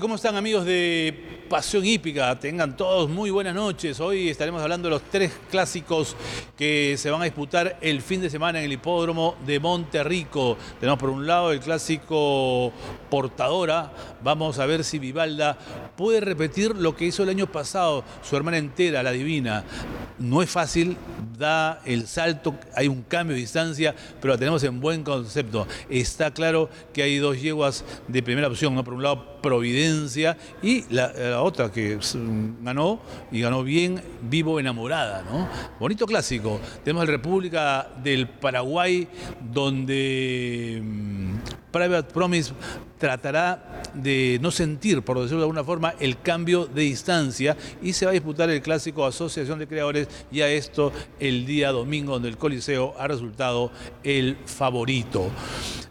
¿Cómo están amigos de Pasión Hípica. Tengan todos muy buenas noches. Hoy estaremos hablando de los tres clásicos que se van a disputar el fin de semana en el hipódromo de Monterrico. Tenemos por un lado el clásico portadora. Vamos a ver si Vivalda puede repetir lo que hizo el año pasado, su hermana entera, la divina. No es fácil, da el salto, hay un cambio de distancia, pero la tenemos en buen concepto. Está claro que hay dos yeguas de primera opción, ¿no? Por un lado, Providencia y la, la otra que mm, ganó y ganó bien, vivo enamorada, ¿no? Bonito clásico. Tenemos la República del Paraguay, donde mm, Private Promise tratará de no sentir, por decirlo de alguna forma, el cambio de distancia y se va a disputar el clásico Asociación de Creadores y a esto el día domingo donde el Coliseo ha resultado el favorito.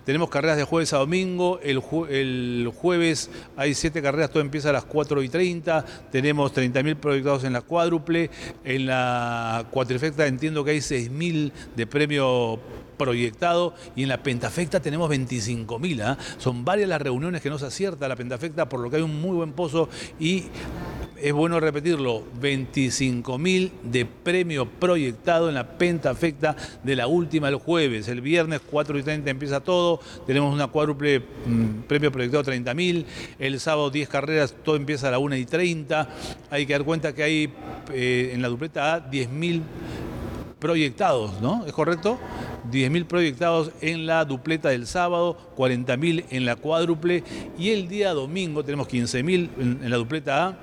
Tenemos carreras de jueves a domingo, el, jueves hay siete carreras, todo empieza a las 4 y 30, tenemos 30.000 proyectados en la cuádruple, en la cuatrifecta entiendo que hay 6.000 de premio proyectado y en la Pentafecta tenemos 25.000. ¿ah? Son varias las reuniones que no se acierta la Pentafecta, por lo que hay un muy buen pozo y es bueno repetirlo, 25.000 de premio proyectado en la Pentafecta de la última el jueves. El viernes 4 y 30 empieza todo, tenemos una cuádruple mm, premio proyectado 30.000, el sábado 10 carreras, todo empieza a la 1 y 30. Hay que dar cuenta que hay eh, en la dupleta A 10.000 proyectados, ¿no? ¿Es correcto? 10.000 proyectados en la dupleta del sábado, 40.000 en la cuádruple y el día domingo tenemos 15.000 en, la dupleta A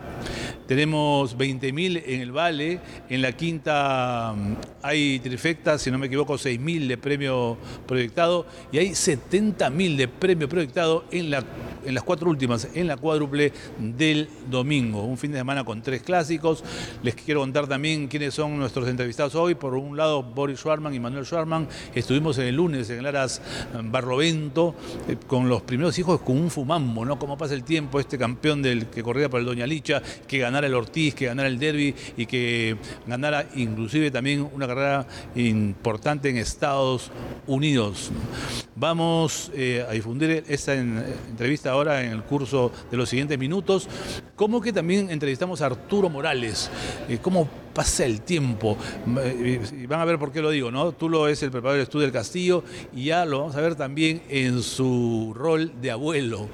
tenemos 20.000 en el Vale, en la quinta mm, hay trifecta, si no me equivoco, 6.000 de premio proyectado y hay 70.000 de premio proyectado en, las cuatro últimas, en la cuádruple del domingo. Un fin de semana con tres clásicos. Les quiero contar también quiénes son nuestros entrevistados hoy. Por un lado, Boris Schwarman y Manuel Schwarman. Estuvimos en el lunes en el Aras mm, Barlovento eh, con los primeros hijos con un fumambo, ¿no? Cómo pasa el tiempo, este campeón del que corría para el Doña Licha, que ganaba el Ortiz, que ganara el Derby y que ganara inclusive también una carrera importante en Estados Unidos. Vamos eh, a difundir esta entrevista ahora en el curso de los siguientes minutos, como que también entrevistamos a Arturo Morales, eh, cómo pasa el tiempo. Eh, y van a ver por qué lo digo, ¿no? Tulo es el preparador de estudio del castillo y ya lo vamos a ver también en su rol de abuelo.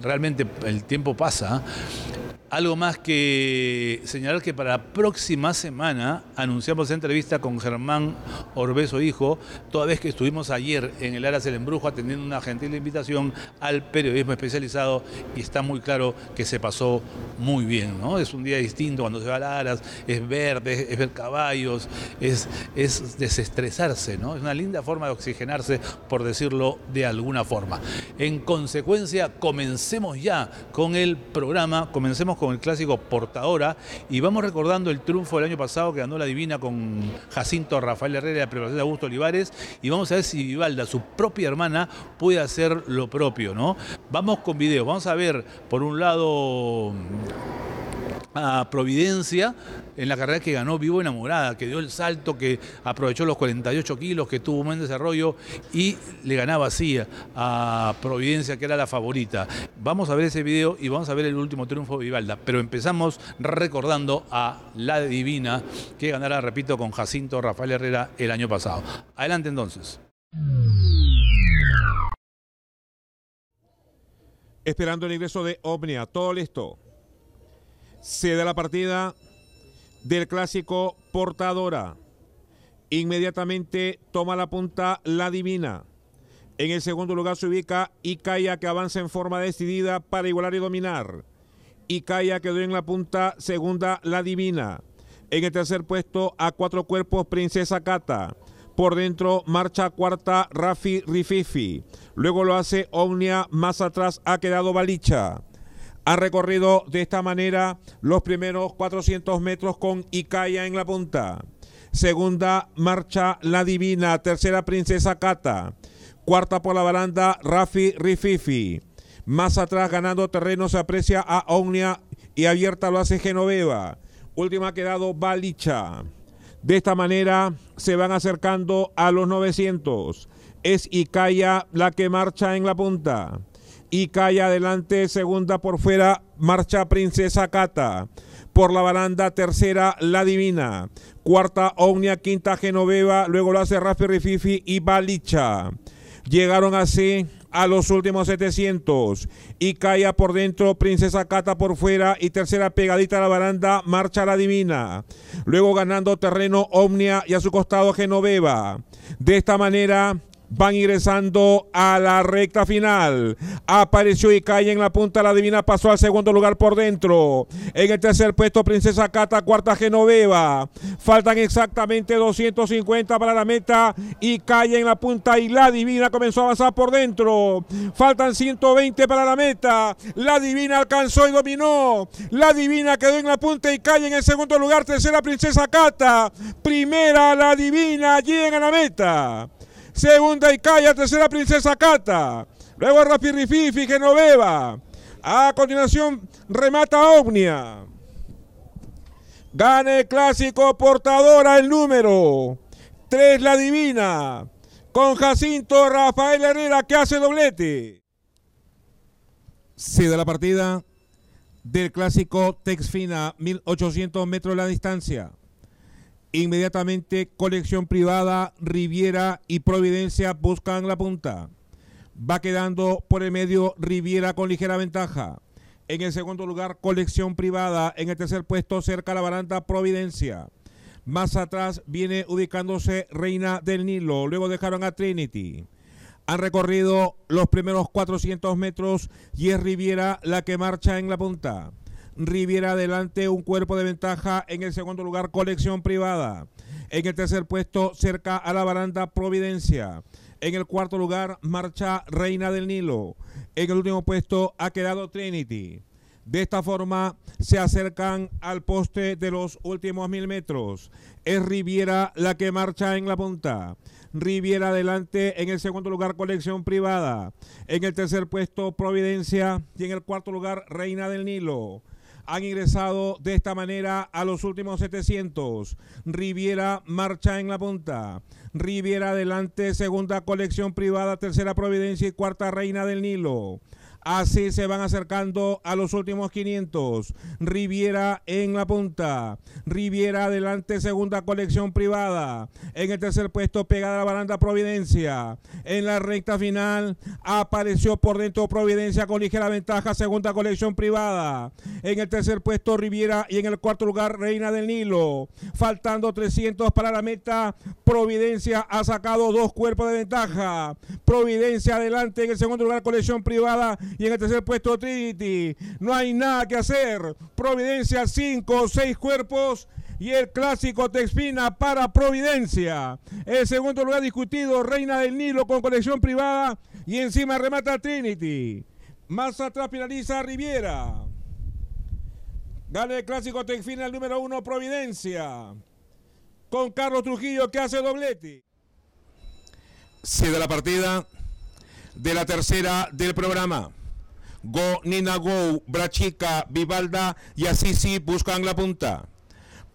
Realmente el tiempo pasa. ¿ah? Algo más que señalar que para la próxima semana anunciamos entrevista con Germán Orbeso Hijo, toda vez que estuvimos ayer en el Aras del Embrujo atendiendo una gentil invitación al periodismo especializado y está muy claro que se pasó muy bien, ¿no? Es un día distinto cuando se va al Aras, es verde, es ver caballos, es, es desestresarse, ¿no? Es una linda forma de oxigenarse, por decirlo de alguna forma. En consecuencia, comencemos ya con el programa, comencemos con el clásico Portadora y vamos recordando el triunfo del año pasado que ganó la Divina con Jacinto Rafael Herrera y la preparación de Augusto Olivares y vamos a ver si Vivalda, su propia hermana, puede hacer lo propio, ¿no? Vamos con video, vamos a ver por un lado a Providencia en la carrera que ganó Vivo Enamorada, que dio el salto, que aprovechó los 48 kilos, que tuvo un buen desarrollo y le ganaba así a Providencia, que era la favorita. Vamos a ver ese video y vamos a ver el último triunfo de Vivalda, pero empezamos recordando a La Divina, que ganará, repito, con Jacinto Rafael Herrera el año pasado. Adelante entonces. Esperando el ingreso de Omnia, todo listo se da la partida del clásico portadora. Inmediatamente toma la punta la divina. En el segundo lugar se ubica Icaya que avanza en forma decidida para igualar y dominar. Icaya quedó en la punta, segunda la divina. En el tercer puesto a cuatro cuerpos Princesa Cata. Por dentro marcha cuarta Rafi Rififi. Luego lo hace Omnia, más atrás ha quedado Balicha. Ha recorrido de esta manera los primeros 400 metros con Icaya en la punta. Segunda marcha La Divina. Tercera Princesa Cata. Cuarta por la baranda Rafi Rififi. Más atrás ganando terreno se aprecia a Omnia y abierta lo hace Genoveva. Última ha quedado Balicha. De esta manera se van acercando a los 900. Es Icaya la que marcha en la punta y cae adelante, segunda por fuera, marcha Princesa Cata. Por la baranda, tercera, La Divina. Cuarta, Omnia, quinta, Genoveva. Luego lo hace Rafi Rififi y Balicha. Llegaron así a los últimos 700. Y caía por dentro, Princesa Cata por fuera y tercera pegadita a la baranda, Marcha la Divina. Luego ganando terreno Omnia y a su costado Genoveva. De esta manera, van ingresando a la recta final. Apareció y cae en la punta la divina, pasó al segundo lugar por dentro. En el tercer puesto, Princesa Cata, cuarta Genoveva. Faltan exactamente 250 para la meta y cae en la punta y la divina comenzó a avanzar por dentro. Faltan 120 para la meta. La divina alcanzó y dominó. La divina quedó en la punta y cae en el segundo lugar. Tercera Princesa Cata. Primera la divina llega a la meta. Segunda y Calla, tercera Princesa Cata. Luego no Genoveva. A continuación remata Omnia. Gana el clásico portadora el número 3 la divina con Jacinto Rafael Herrera que hace doblete. Se da la partida del clásico Texfina, 1800 metros la distancia. Inmediatamente Colección Privada, Riviera y Providencia buscan la punta. Va quedando por el medio Riviera con ligera ventaja. En el segundo lugar, Colección Privada. En el tercer puesto, cerca la baranda, Providencia. Más atrás viene ubicándose Reina del Nilo. Luego dejaron a Trinity. Han recorrido los primeros 400 metros y es Riviera la que marcha en la punta. Riviera adelante un cuerpo de ventaja. En el segundo lugar, Colección Privada. En el tercer puesto, cerca a la baranda, Providencia. En el cuarto lugar, marcha Reina del Nilo. En el último puesto ha quedado Trinity. De esta forma se acercan al poste de los últimos mil metros. Es Riviera la que marcha en la punta. Riviera adelante en el segundo lugar colección privada. En el tercer puesto Providencia y en el cuarto lugar Reina del Nilo han ingresado de esta manera a los últimos 700. Riviera marcha en la punta. Riviera adelante, segunda colección privada, tercera Providencia y cuarta Reina del Nilo. Así se van acercando a los últimos 500. Riviera en la punta. Riviera adelante, segunda colección privada. En el tercer puesto, pegada a la baranda Providencia. En la recta final, apareció por dentro Providencia con ligera ventaja, segunda colección privada. En el tercer puesto, Riviera. Y en el cuarto lugar, Reina del Nilo. Faltando 300 para la meta, Providencia ha sacado dos cuerpos de ventaja. Providencia adelante en el segundo lugar, colección privada y en el tercer puesto Trinity. No hay nada que hacer. Providencia 5 o 6 cuerpos. Y el clásico Texpina para Providencia. El segundo lugar discutido, Reina del Nilo con colección privada. Y encima remata Trinity. Más atrás finaliza Riviera. Dale el clásico Texfina el número uno Providencia. Con Carlos Trujillo que hace doblete. Se da la partida de la tercera del programa. Go, Nina Go, Brachica, Vivalda y Asisi buscan la punta.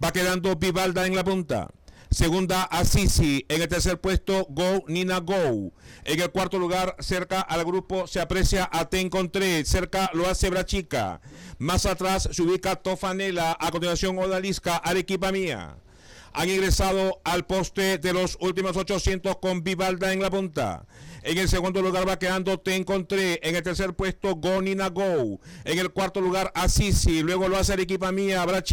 Va quedando Vivalda en la punta. Segunda, Asisi. En el tercer puesto, Go Nina Go. En el cuarto lugar, cerca al grupo, se aprecia a Te encontré. Cerca lo hace Brachica. Más atrás se ubica Tofanela. A continuación, Odalisca, Arequipa Mía. Han ingresado al poste de los últimos 800 con Vivalda en la punta. En el segundo lugar va quedando Te Encontré. En el tercer puesto Gonina Go. En el cuarto lugar Asisi. Luego lo hace equipa Mía, Habrá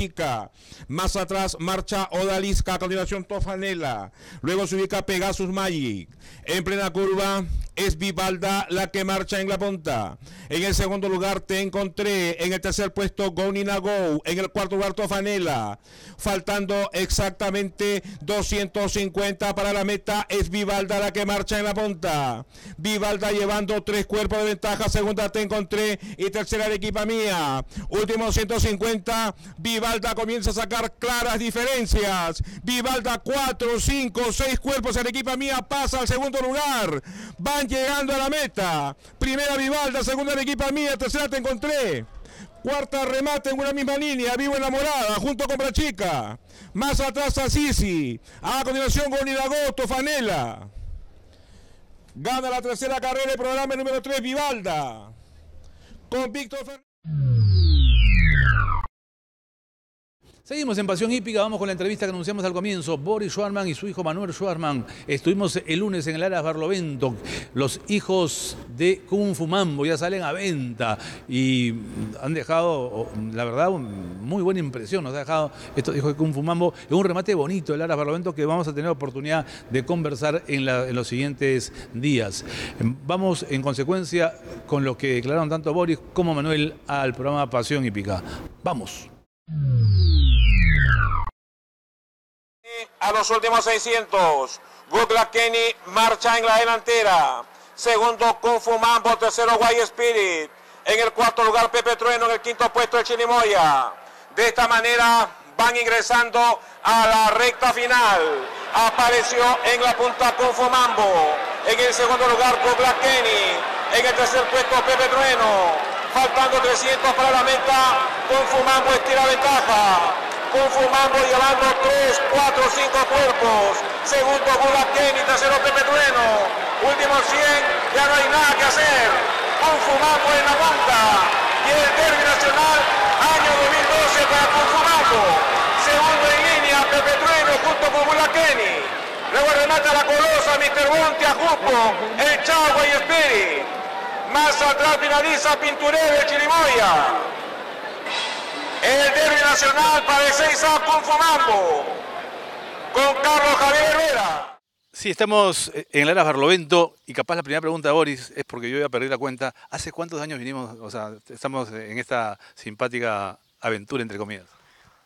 Más atrás marcha Odalisca. A continuación Tofanela. Luego se ubica Pegasus Magic. En plena curva es Vivalda la que marcha en la punta. En el segundo lugar Te Encontré. En el tercer puesto Gonina Go. En el cuarto lugar Tofanela. Faltando exactamente 250 para la meta. Es Vivalda la que marcha en la punta. Vivalda llevando tres cuerpos de ventaja. Segunda te encontré y tercera de equipa mía. Último 150. Vivalda comienza a sacar claras diferencias. Vivalda 4, 5, 6 cuerpos. equipa mía pasa al segundo lugar. Van llegando a la meta. Primera Vivalda, segunda equipa mía, tercera te encontré. Cuarta remate en una misma línea, vivo enamorada, junto con chica. Más atrás a Sisi. A continuación agosto Fanela. Gana la tercera carrera el programa número 3, Vivalda. Con Víctor Fernández. Seguimos en Pasión Hípica, vamos con la entrevista que anunciamos al comienzo. Boris Schwarman y su hijo Manuel Schwarman. Estuvimos el lunes en el Aras Barlovento. Los hijos de Kung Fu ya salen a venta y han dejado, la verdad, muy buena impresión. Nos ha dejado estos hijos de Kung Fu Mambo un remate bonito el Aras Barlovento que vamos a tener oportunidad de conversar en los siguientes días. Vamos en consecuencia con lo que declararon tanto Boris como Manuel al programa Pasión Hípica. Vamos a los últimos 600. Black Kenny marcha en la delantera. Segundo, Kung Fu Tercero, White Spirit. En el cuarto lugar, Pepe Trueno. En el quinto puesto, el Chinimoya De esta manera van ingresando a la recta final. Apareció en la punta Kung Fu En el segundo lugar, Black Kenny. En el tercer puesto, Pepe Trueno. Faltando 300 para la meta, Kung Fu Mambo estira ventaja y llevando 3, 4, 5 cuerpos. Segundo Gulaquén tercero Pepe Trueno. Último 100, ya no hay nada que hacer. Mambo en la banca. Y el término nacional, año 2012 para Mambo. Segundo en línea, Pepe Trueno junto con Gulaqueni. Luego remata la colosa, Mr. Bonte a Jupo, el Chavo y Espiri. Más atrás finaliza Pinturero y Chirimoya el derby nacional 6 Confumambo con Carlos Javier Herrera. Sí, estamos en Ala Barlovento y capaz la primera pregunta, Boris, es porque yo voy a perder la cuenta. ¿Hace cuántos años vinimos, o sea, estamos en esta simpática aventura, entre comillas?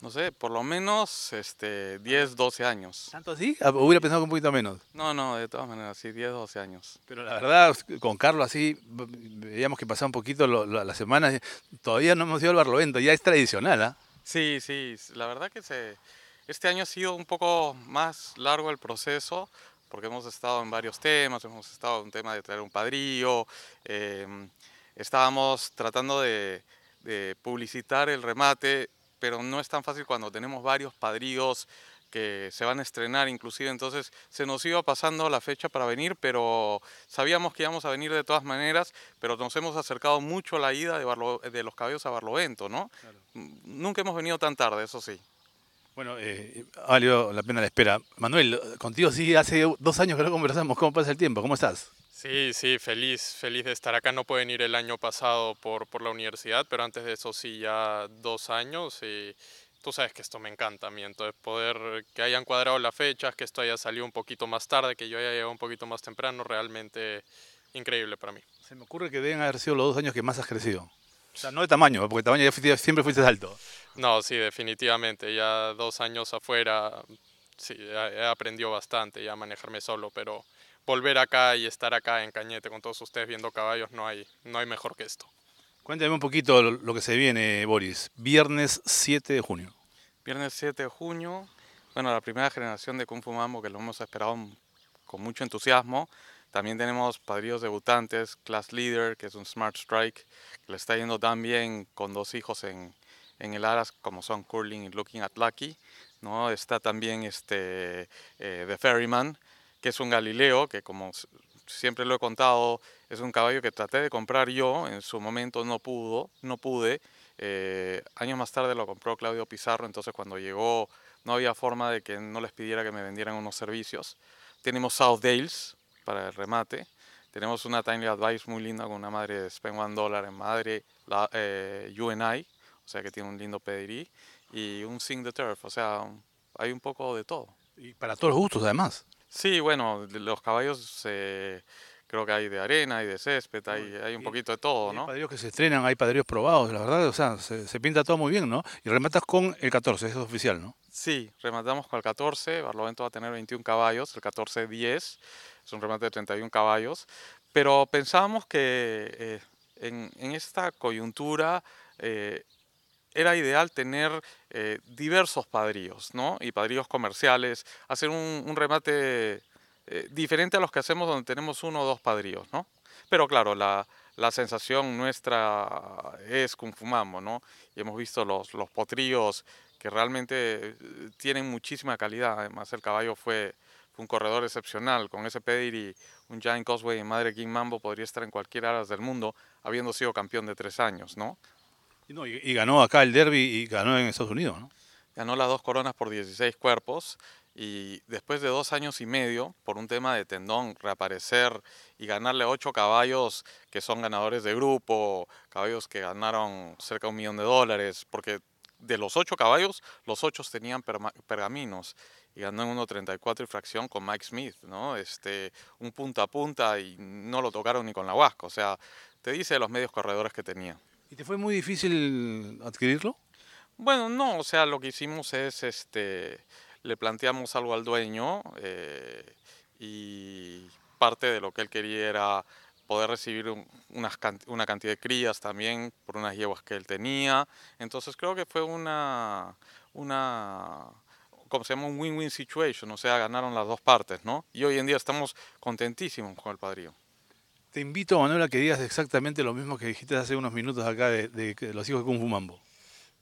No sé, por lo menos este, 10, 12 años. ¿Tanto así? Ah, hubiera pensado un poquito menos. No, no, de todas maneras, sí, 10, 12 años. Pero la verdad, con Carlos así, veíamos que pasaba un poquito la semana, Todavía no hemos ido al Barlovento, ya es tradicional, ¿ah? Sí, sí, la verdad que se, este año ha sido un poco más largo el proceso, porque hemos estado en varios temas, hemos estado en un tema de traer un padrillo, em, estábamos tratando de publicitar el remate pero no es tan fácil cuando tenemos varios padríos que se van a estrenar inclusive, entonces se nos iba pasando la fecha para venir, pero sabíamos que íbamos a venir de todas maneras, pero nos hemos acercado mucho a la ida de, Los Cabellos a Barlovento, ¿no? Mm, nunca hemos venido tan tarde, eso sí. Bueno, eh, ha la pena la espera. Manuel, contigo sí hace dos años que no conversamos. ¿Cómo pasa el tiempo? ¿Cómo estás? Sí, sí, feliz, feliz de estar acá. No pueden ir el año pasado por, por la universidad, pero antes de eso sí, ya dos años y tú sabes que esto me encanta a mí. Entonces, poder que hayan cuadrado las fechas, que esto haya salido un poquito más tarde, que yo haya llegado un poquito más temprano, realmente increíble para mí. Se me ocurre que deben haber sido los dos años que más has crecido. O sea, no de tamaño, porque tamaño ya siempre fuiste alto. No, sí, definitivamente. Ya dos años afuera, sí, he aprendido bastante ya a manejarme solo, pero volver acá y estar acá en Cañete con todos ustedes viendo caballos, no hay, no hay mejor que esto. Cuéntame un poquito lo que se viene, Boris. Viernes 7 de junio. Viernes 7 de junio, bueno, la primera generación de Kung Fu Mambo que lo hemos esperado con mucho entusiasmo. También tenemos padrillos debutantes, Class Leader, que es un Smart Strike, que le está yendo tan bien con dos hijos en, en el Aras, como son Curling y Looking at Lucky. ¿no? Está también este, eh, The Ferryman, que es un Galileo, que como siempre lo he contado, es un caballo que traté de comprar yo, en su momento no pudo, no pude. Eh, años más tarde lo compró Claudio Pizarro, entonces cuando llegó no había forma de que no les pidiera que me vendieran unos servicios. Tenemos South Dales para el remate. Tenemos una Tiny Advice muy linda con una madre de Spend One Dollar en madre la, eh, UNI, o sea que tiene un lindo pedirí. Y un Sing the Turf, o sea, hay un poco de todo. Y para todos los gustos además. Sí, bueno, los caballos eh, creo que hay de arena, hay de césped, hay, hay un poquito de todo, ¿no? Hay padrillos que se estrenan, hay padrillos probados, la verdad, o sea, se, pinta todo muy bien, ¿no? Y rematas con el 14, eso es oficial, ¿no? Sí, rematamos con el 14, Barlovento va a tener 21 caballos, el 14 10, es un remate de 31 caballos, pero pensábamos que eh, en, esta coyuntura... Eh, era ideal tener eh, diversos padríos, ¿no? Y padríos comerciales, hacer un, remate eh, diferente a los que hacemos donde tenemos uno o dos padríos, ¿no? Pero claro, la, sensación nuestra es Kung Fumambo, ¿no? Y hemos visto los, los que realmente eh, tienen muchísima calidad. Además, el caballo fue, fue un corredor excepcional. Con ese y un Giant Cosway y Madre King Mambo podría estar en cualquier aras del mundo, habiendo sido campeón de tres años, ¿no? y, ganó acá el derby y ganó en Estados Unidos, Ganó las dos coronas por 16 cuerpos y después de dos años y medio, por un tema de tendón, reaparecer y ganarle ocho caballos que son ganadores de grupo, caballos que ganaron cerca de un millón de dólares, porque de los ocho caballos, los ocho tenían pergaminos y ganó en 1.34 y fracción con Mike Smith, ¿no? Este, un punta a punta y no lo tocaron ni con la huasca. O sea, te dice los medios corredores que tenía. ¿Y te fue muy difícil adquirirlo? Bueno, no, o sea, lo que hicimos es, este, le planteamos algo al dueño eh, y parte de lo que él quería era poder recibir una, cantidad de crías también por unas yeguas que él tenía. Entonces creo que fue una, una como se llama, un win-win situation, o sea, ganaron las dos partes, ¿no? Y hoy en día estamos contentísimos con el padrío te invito, Manuela, a que digas exactamente lo mismo que dijiste hace unos minutos acá de, los hijos de Kung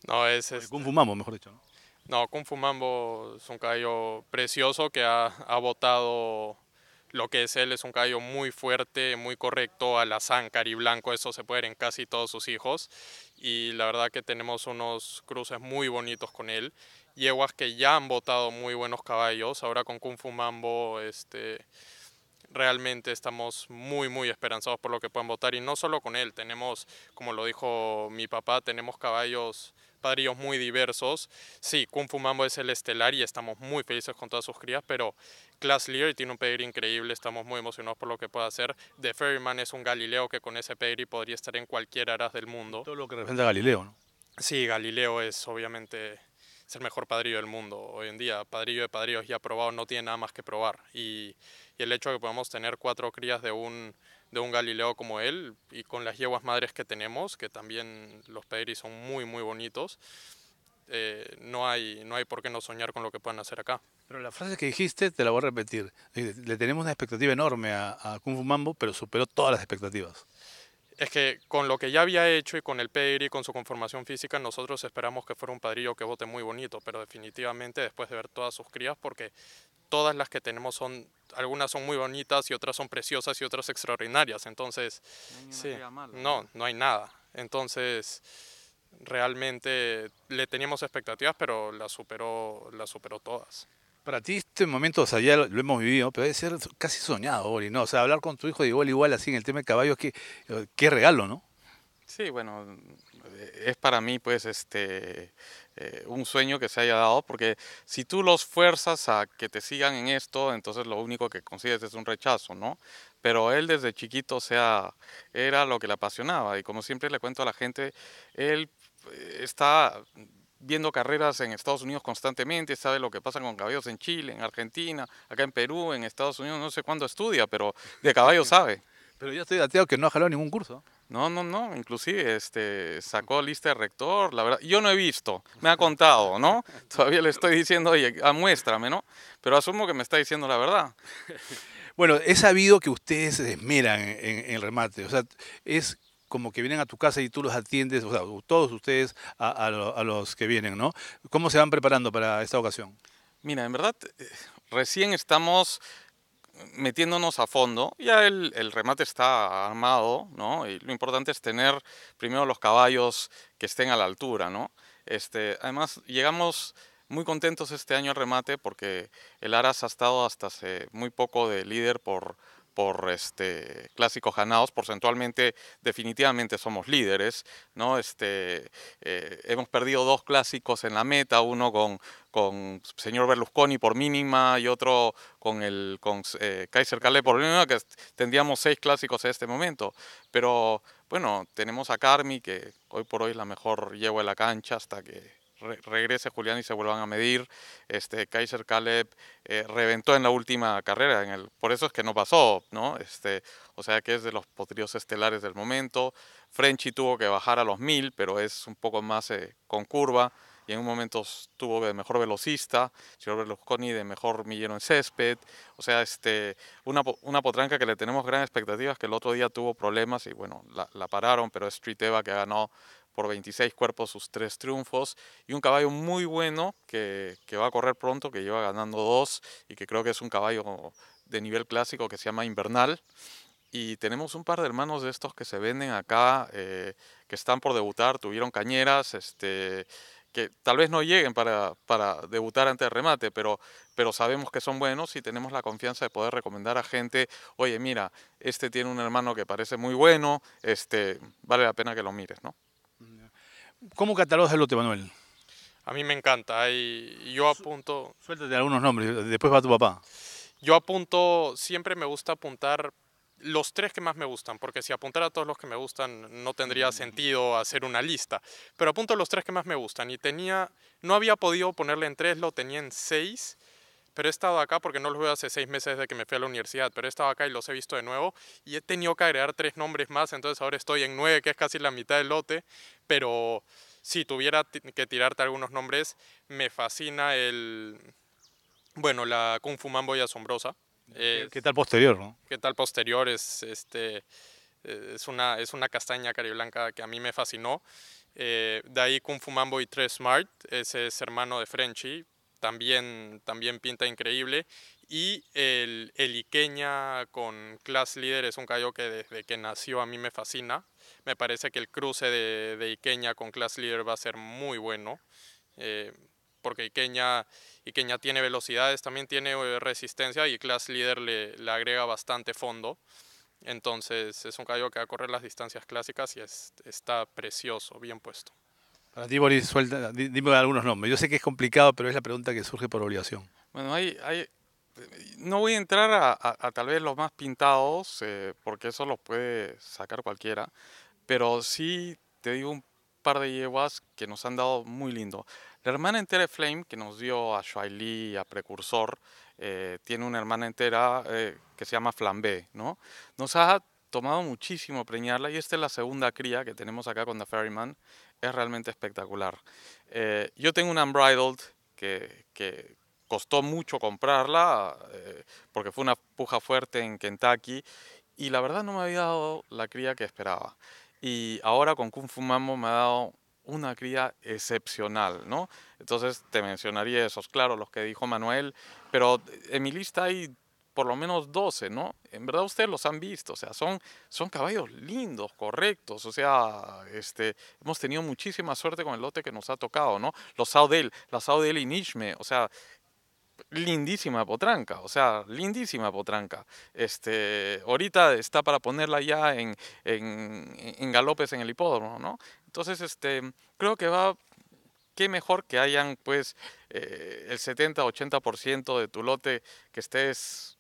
No, es... es... Este Kung mejor dicho. ¿no? No, Kung Fu es un caballo precioso que ha, ha, botado lo que es él. Es un caballo muy fuerte, muy correcto, a la y blanco. Eso se puede ver en casi todos sus hijos. Y la verdad que tenemos unos cruces muy bonitos con él. Yeguas que ya han botado muy buenos caballos. Ahora con Kung Fu este realmente estamos muy, muy esperanzados por lo que puedan votar. Y no solo con él, tenemos, como lo dijo mi papá, tenemos caballos padrillos muy diversos. Sí, Kung Fu es el estelar y estamos muy felices con todas sus crías, pero Class Leader tiene un pedigree increíble, estamos muy emocionados por lo que puede hacer. The Ferryman es un Galileo que con ese pedigree podría estar en cualquier aras del mundo. Todo lo que representa Galileo, ¿no? Sí, Galileo es obviamente es el mejor padrillo del mundo hoy en día. Padrillo de padrillos ya probado, no tiene nada más que probar. Y y el hecho de que podamos tener cuatro crías de un, de un Galileo como él y con las yeguas madres que tenemos, que también los Pedris son muy, muy bonitos, eh, no, hay, no hay por qué no soñar con lo que puedan hacer acá. Pero la frase que dijiste te la voy a repetir. Le tenemos una expectativa enorme a, a Kung Fu Mambo, pero superó todas las expectativas es que con lo que ya había hecho y con el pedigree y con su conformación física, nosotros esperamos que fuera un padrillo que vote muy bonito, pero definitivamente después de ver todas sus crías, porque todas las que tenemos son, algunas son muy bonitas y otras son preciosas y otras extraordinarias, entonces, no sí, ¿no? no, hay nada, entonces realmente le teníamos expectativas, pero las superó, las superó todas. Para ti este momento, o sea, ya lo, hemos vivido, pero debe ser casi soñado, Ori, ¿no? O sea, hablar con tu hijo de igual igual así en el tema de caballos, qué, qué regalo, ¿no? Sí, bueno, es para mí pues este eh, un sueño que se haya dado, porque si tú los fuerzas a que te sigan en esto, entonces lo único que consigues es un rechazo, ¿no? Pero él desde chiquito, sea, era lo que le apasionaba y como siempre le cuento a la gente, él eh, está viendo carreras en Estados Unidos constantemente, sabe lo que pasa con caballos en Chile, en Argentina, acá en Perú, en Estados Unidos, no sé cuándo estudia, pero de caballos sabe. Pero yo estoy dateado que no ha jalado ningún curso. No, no, no, inclusive este, sacó lista de rector, la verdad, yo no he visto, me ha contado, ¿no? Todavía le estoy diciendo, oye, ah, muéstrame, ¿no? Pero asumo que me está diciendo la verdad. Bueno, he sabido que ustedes se esmeran en, el remate, o sea, es como que vienen a tu casa y tú los atiendes, o sea, todos ustedes a, los que vienen, ¿no? ¿Cómo se van preparando para esta ocasión? Mira, en verdad, eh, recién estamos eh, metiéndonos a fondo. Ya el, el, remate está armado, ¿no? Y lo importante es tener primero los caballos que estén a la altura, ¿no? Este, además, llegamos muy contentos este año al remate porque el Aras ha estado hasta hace muy poco de líder por por este, clásicos ganados, porcentualmente definitivamente somos líderes. ¿no? Este, eh, hemos perdido dos clásicos en la meta, uno con, con señor Berlusconi por mínima y otro con el con, eh, Kaiser Calé por mínima, que tendríamos seis clásicos en este momento. Pero bueno, tenemos a Carmi, que hoy por hoy es la mejor yegua de la cancha hasta que regrese Julián y se vuelvan a medir. Este, Kaiser Caleb eh, reventó en la última carrera, en el, por eso es que no pasó, ¿no? Este, o sea que es de los potríos estelares del momento. Frenchy tuvo que bajar a los 1000, pero es un poco más eh, con curva. Y en un momento estuvo de mejor velocista, Silver Berlusconi de mejor millero en césped. O sea, este, una, una potranca que le tenemos grandes expectativas, que el otro día tuvo problemas y bueno, la, la pararon, pero es Street Eva que ganó por 26 cuerpos sus tres triunfos y un caballo muy bueno que, que, va a correr pronto, que lleva ganando dos y que creo que es un caballo de nivel clásico que se llama Invernal. Y tenemos un par de hermanos de estos que se venden acá, eh, que están por debutar, tuvieron cañeras, este, que tal vez no lleguen para, para debutar ante remate, pero, pero sabemos que son buenos y tenemos la confianza de poder recomendar a gente, oye, mira, este tiene un hermano que parece muy bueno, este, vale la pena que lo mires, ¿no? ¿Cómo catalogas el lote, Manuel? A mí me encanta yo apunto... Suéltate algunos nombres, después va tu papá. Yo apunto, siempre me gusta apuntar los tres que más me gustan, porque si apuntara a todos los que me gustan no tendría mm. sentido hacer una lista, pero apunto los tres que más me gustan y tenía, no había podido ponerle en tres, lo tenía en seis pero he estado acá porque no los veo hace seis meses desde que me fui a la universidad, pero he estado acá y los he visto de nuevo y he tenido que agregar tres nombres más, entonces ahora estoy en nueve, que es casi la mitad del lote, pero si tuviera que tirarte algunos nombres, me fascina el, bueno, la Kung Fu y Asombrosa. ¿Qué tal posterior, no? ¿Qué tal posterior? Es, este, es, una, es una castaña cariblanca que a mí me fascinó. Eh, de ahí Kung Fu y Tres Smart, ese es hermano de Frenchy, también, también pinta increíble. Y el, el Iqueña con Class Leader es un callo que desde que nació a mí me fascina. Me parece que el cruce de, de Iqueña con Class Leader va a ser muy bueno. Eh, porque Iqueña, Iqueña, tiene velocidades, también tiene eh, resistencia y Class Leader le, le agrega bastante fondo. Entonces es un callo que va a correr las distancias clásicas y está precioso, bien puesto suelta, dime algunos nombres. Yo sé que es complicado, pero es la pregunta que surge por obligación. Bueno, no voy a entrar a, tal vez los más pintados, eh, porque eso los puede sacar cualquiera, pero sí te digo un par de yeguas que nos han dado muy lindo. La hermana entera de Flame, que nos dio a Shuaili, a Precursor, eh, tiene una hermana entera eh, que se llama Flambe. ¿no? Nos ha tomado muchísimo preñarla y esta es la segunda cría que tenemos acá con The Ferryman es realmente espectacular. Eh, yo tengo una Unbridled que, costó mucho comprarla eh, porque fue una puja fuerte en Kentucky y la verdad no me había dado la cría que esperaba. Y ahora con Kung Fu Mambo me ha dado una cría excepcional, ¿no? Entonces te mencionaría esos, claro, los que dijo Manuel, pero en mi lista hay por lo menos 12, ¿no? En verdad ustedes los han visto, o sea, son, son caballos lindos, correctos, o sea, este, hemos tenido muchísima suerte con el lote que nos ha tocado, ¿no? Los Saudel, la Saudel y Nishme, o sea, lindísima potranca, o sea, lindísima potranca. Este, ahorita está para ponerla ya en, en, galopes en el hipódromo, ¿no? Entonces, este, creo que va qué mejor que hayan pues eh, el 70-80% de tu lote que estés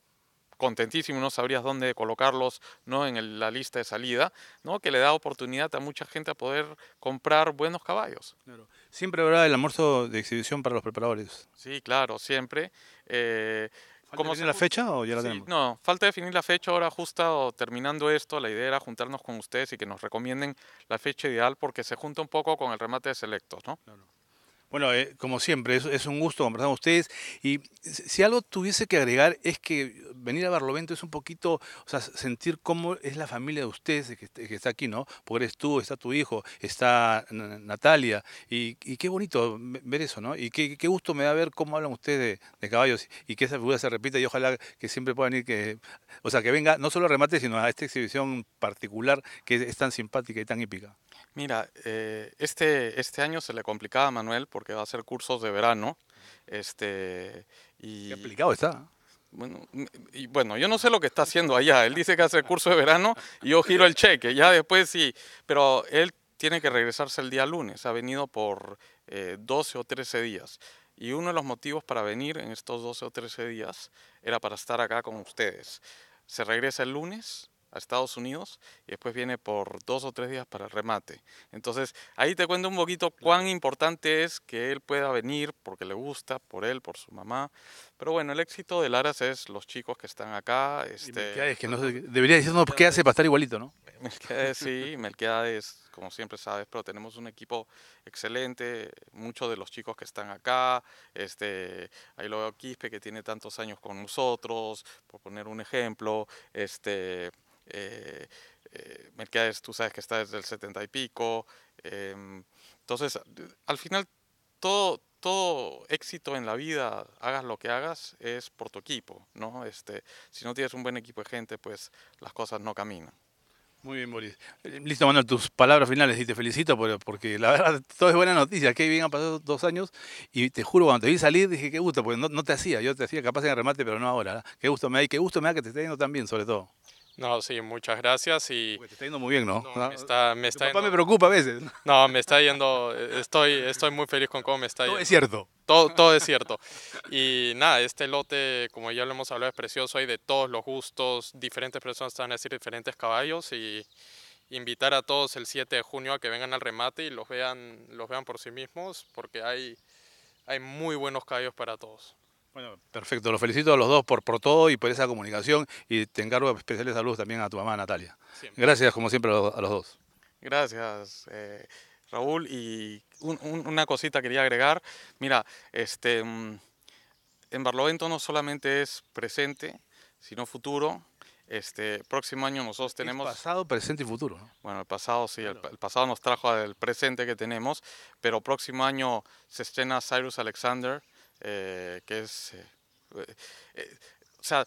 contentísimo, no sabrías dónde colocarlos ¿no? en la lista de salida, ¿no? que le da oportunidad a mucha gente a poder comprar buenos caballos. Siempre habrá el almuerzo de exhibición para los preparadores. Sí, claro, siempre. Eh, ¿Falta definir la fecha o ya la tenemos? No, falta definir la fecha. Ahora, justo terminando esto, la idea era juntarnos con ustedes y que nos recomienden la fecha ideal porque se junta un poco con el remate de selectos, ¿no? Bueno, eh, como siempre, es, un gusto conversar con ustedes. Y si algo tuviese que agregar es que venir a Barlovento es un poquito, o sea, sentir cómo es la familia de ustedes que, está aquí, ¿no? Porque eres tú, está tu hijo, está Natalia. Y, qué bonito ver eso, ¿no? Y qué, gusto me da ver cómo hablan ustedes de, caballos y que esa figura se repita y ojalá que siempre puedan ir, que, o sea, que venga no solo a remate, sino a esta exhibición particular que es tan simpática y tan hípica. Mira, eh, este, este año se le complicaba a Manuel porque va a hacer cursos de verano. Este, y, Qué complicado está. Bueno, bueno, yo no sé lo que está haciendo allá. Él dice que hace el curso de verano y yo giro el cheque. Ya después sí. Pero él tiene que regresarse el día lunes. Ha venido por 12 eh, o 13 días. Y uno de los motivos para venir en estos 12 o 13 días era para estar acá con ustedes. Se regresa el lunes a Estados Unidos y después viene por dos o tres días para el remate. Entonces, ahí te cuento un poquito cuán importante es que él pueda venir porque le gusta, por él, por su mamá. Pero bueno, el éxito de Laras es los chicos que están acá. Este, que no, debería decirnos qué hace para estar igualito, ¿no? Melquiades, sí, Melquiades, como siempre sabes, pero tenemos un equipo excelente, muchos de los chicos que están acá, este, ahí lo veo Quispe que tiene tantos años con nosotros, por poner un ejemplo, este, eh, eh tú sabes que está desde el 70 y pico. Em, entonces, al final, todo, todo éxito en la vida, hagas lo que hagas, es por tu equipo, ¿no? Este, si no tienes un buen equipo de gente, pues las cosas no caminan. Muy bien, Boris. Eh, listo, Manuel, tus palabras finales y te felicito porque la verdad, todo es buena noticia. que bien han pasado dos años y te juro, cuando te vi salir dije, qué gusto, porque no, te hacía, yo te hacía capaz en remate, pero no ahora. ¿eh? Qué gusto me da y qué gusto me da que te esté yendo tan bien, sobre todo. No, sí, muchas gracias y... te está yendo muy bien, ¿no? me está, ah, me me preocupa a veces. No, me está yendo... Eh, estoy, estoy muy feliz con cómo me está yendo. Todo es cierto. Todo, todo es cierto. Y nada, este lote, como ya lo hemos hablado, es precioso. Hay de todos los gustos. Diferentes personas están a decir diferentes caballos y invitar a todos el 7 de junio a que vengan al remate y los vean, los vean por sí mismos porque hay, hay muy buenos caballos para todos. Bueno, perfecto. Los felicito a los dos por, por todo y por esa comunicación. Y te encargo especiales saludos también a tu mamá, Natalia. Gracias, como siempre, a los, dos. Gracias, eh, Raúl. Y una cosita quería agregar. Mira, este, mm, en Barlovento no solamente es presente, sino futuro. Este próximo año nosotros tenemos. pasado, presente y futuro. Bueno, el pasado sí, el, pasado nos trajo al presente que tenemos, pero próximo año se estrena Cyrus Alexander, eh, que es... Eh, eh, o sea,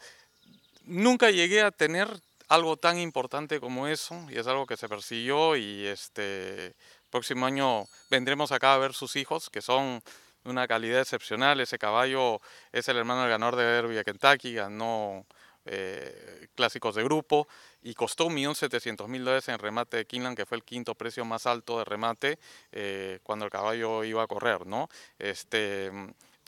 nunca llegué a tener algo tan importante como eso y es algo que se persiguió y este próximo año vendremos acá a ver sus hijos que son de una calidad excepcional ese caballo es el hermano del ganador de Derby de Kentucky ganó clásicos de grupo y costó 1.700.000 dólares en remate de Kinlan que fue el quinto precio más alto de remate cuando el caballo iba a correr no este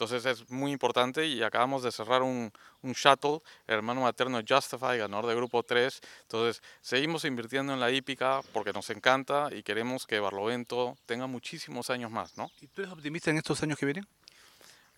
entonces es muy importante y acabamos de cerrar un, shuttle, hermano materno Justify, ganador de grupo 3. Entonces seguimos invirtiendo en la hípica porque nos encanta y queremos que Barlovento tenga muchísimos años más, ¿no? ¿Y tú eres optimista en estos años que vienen?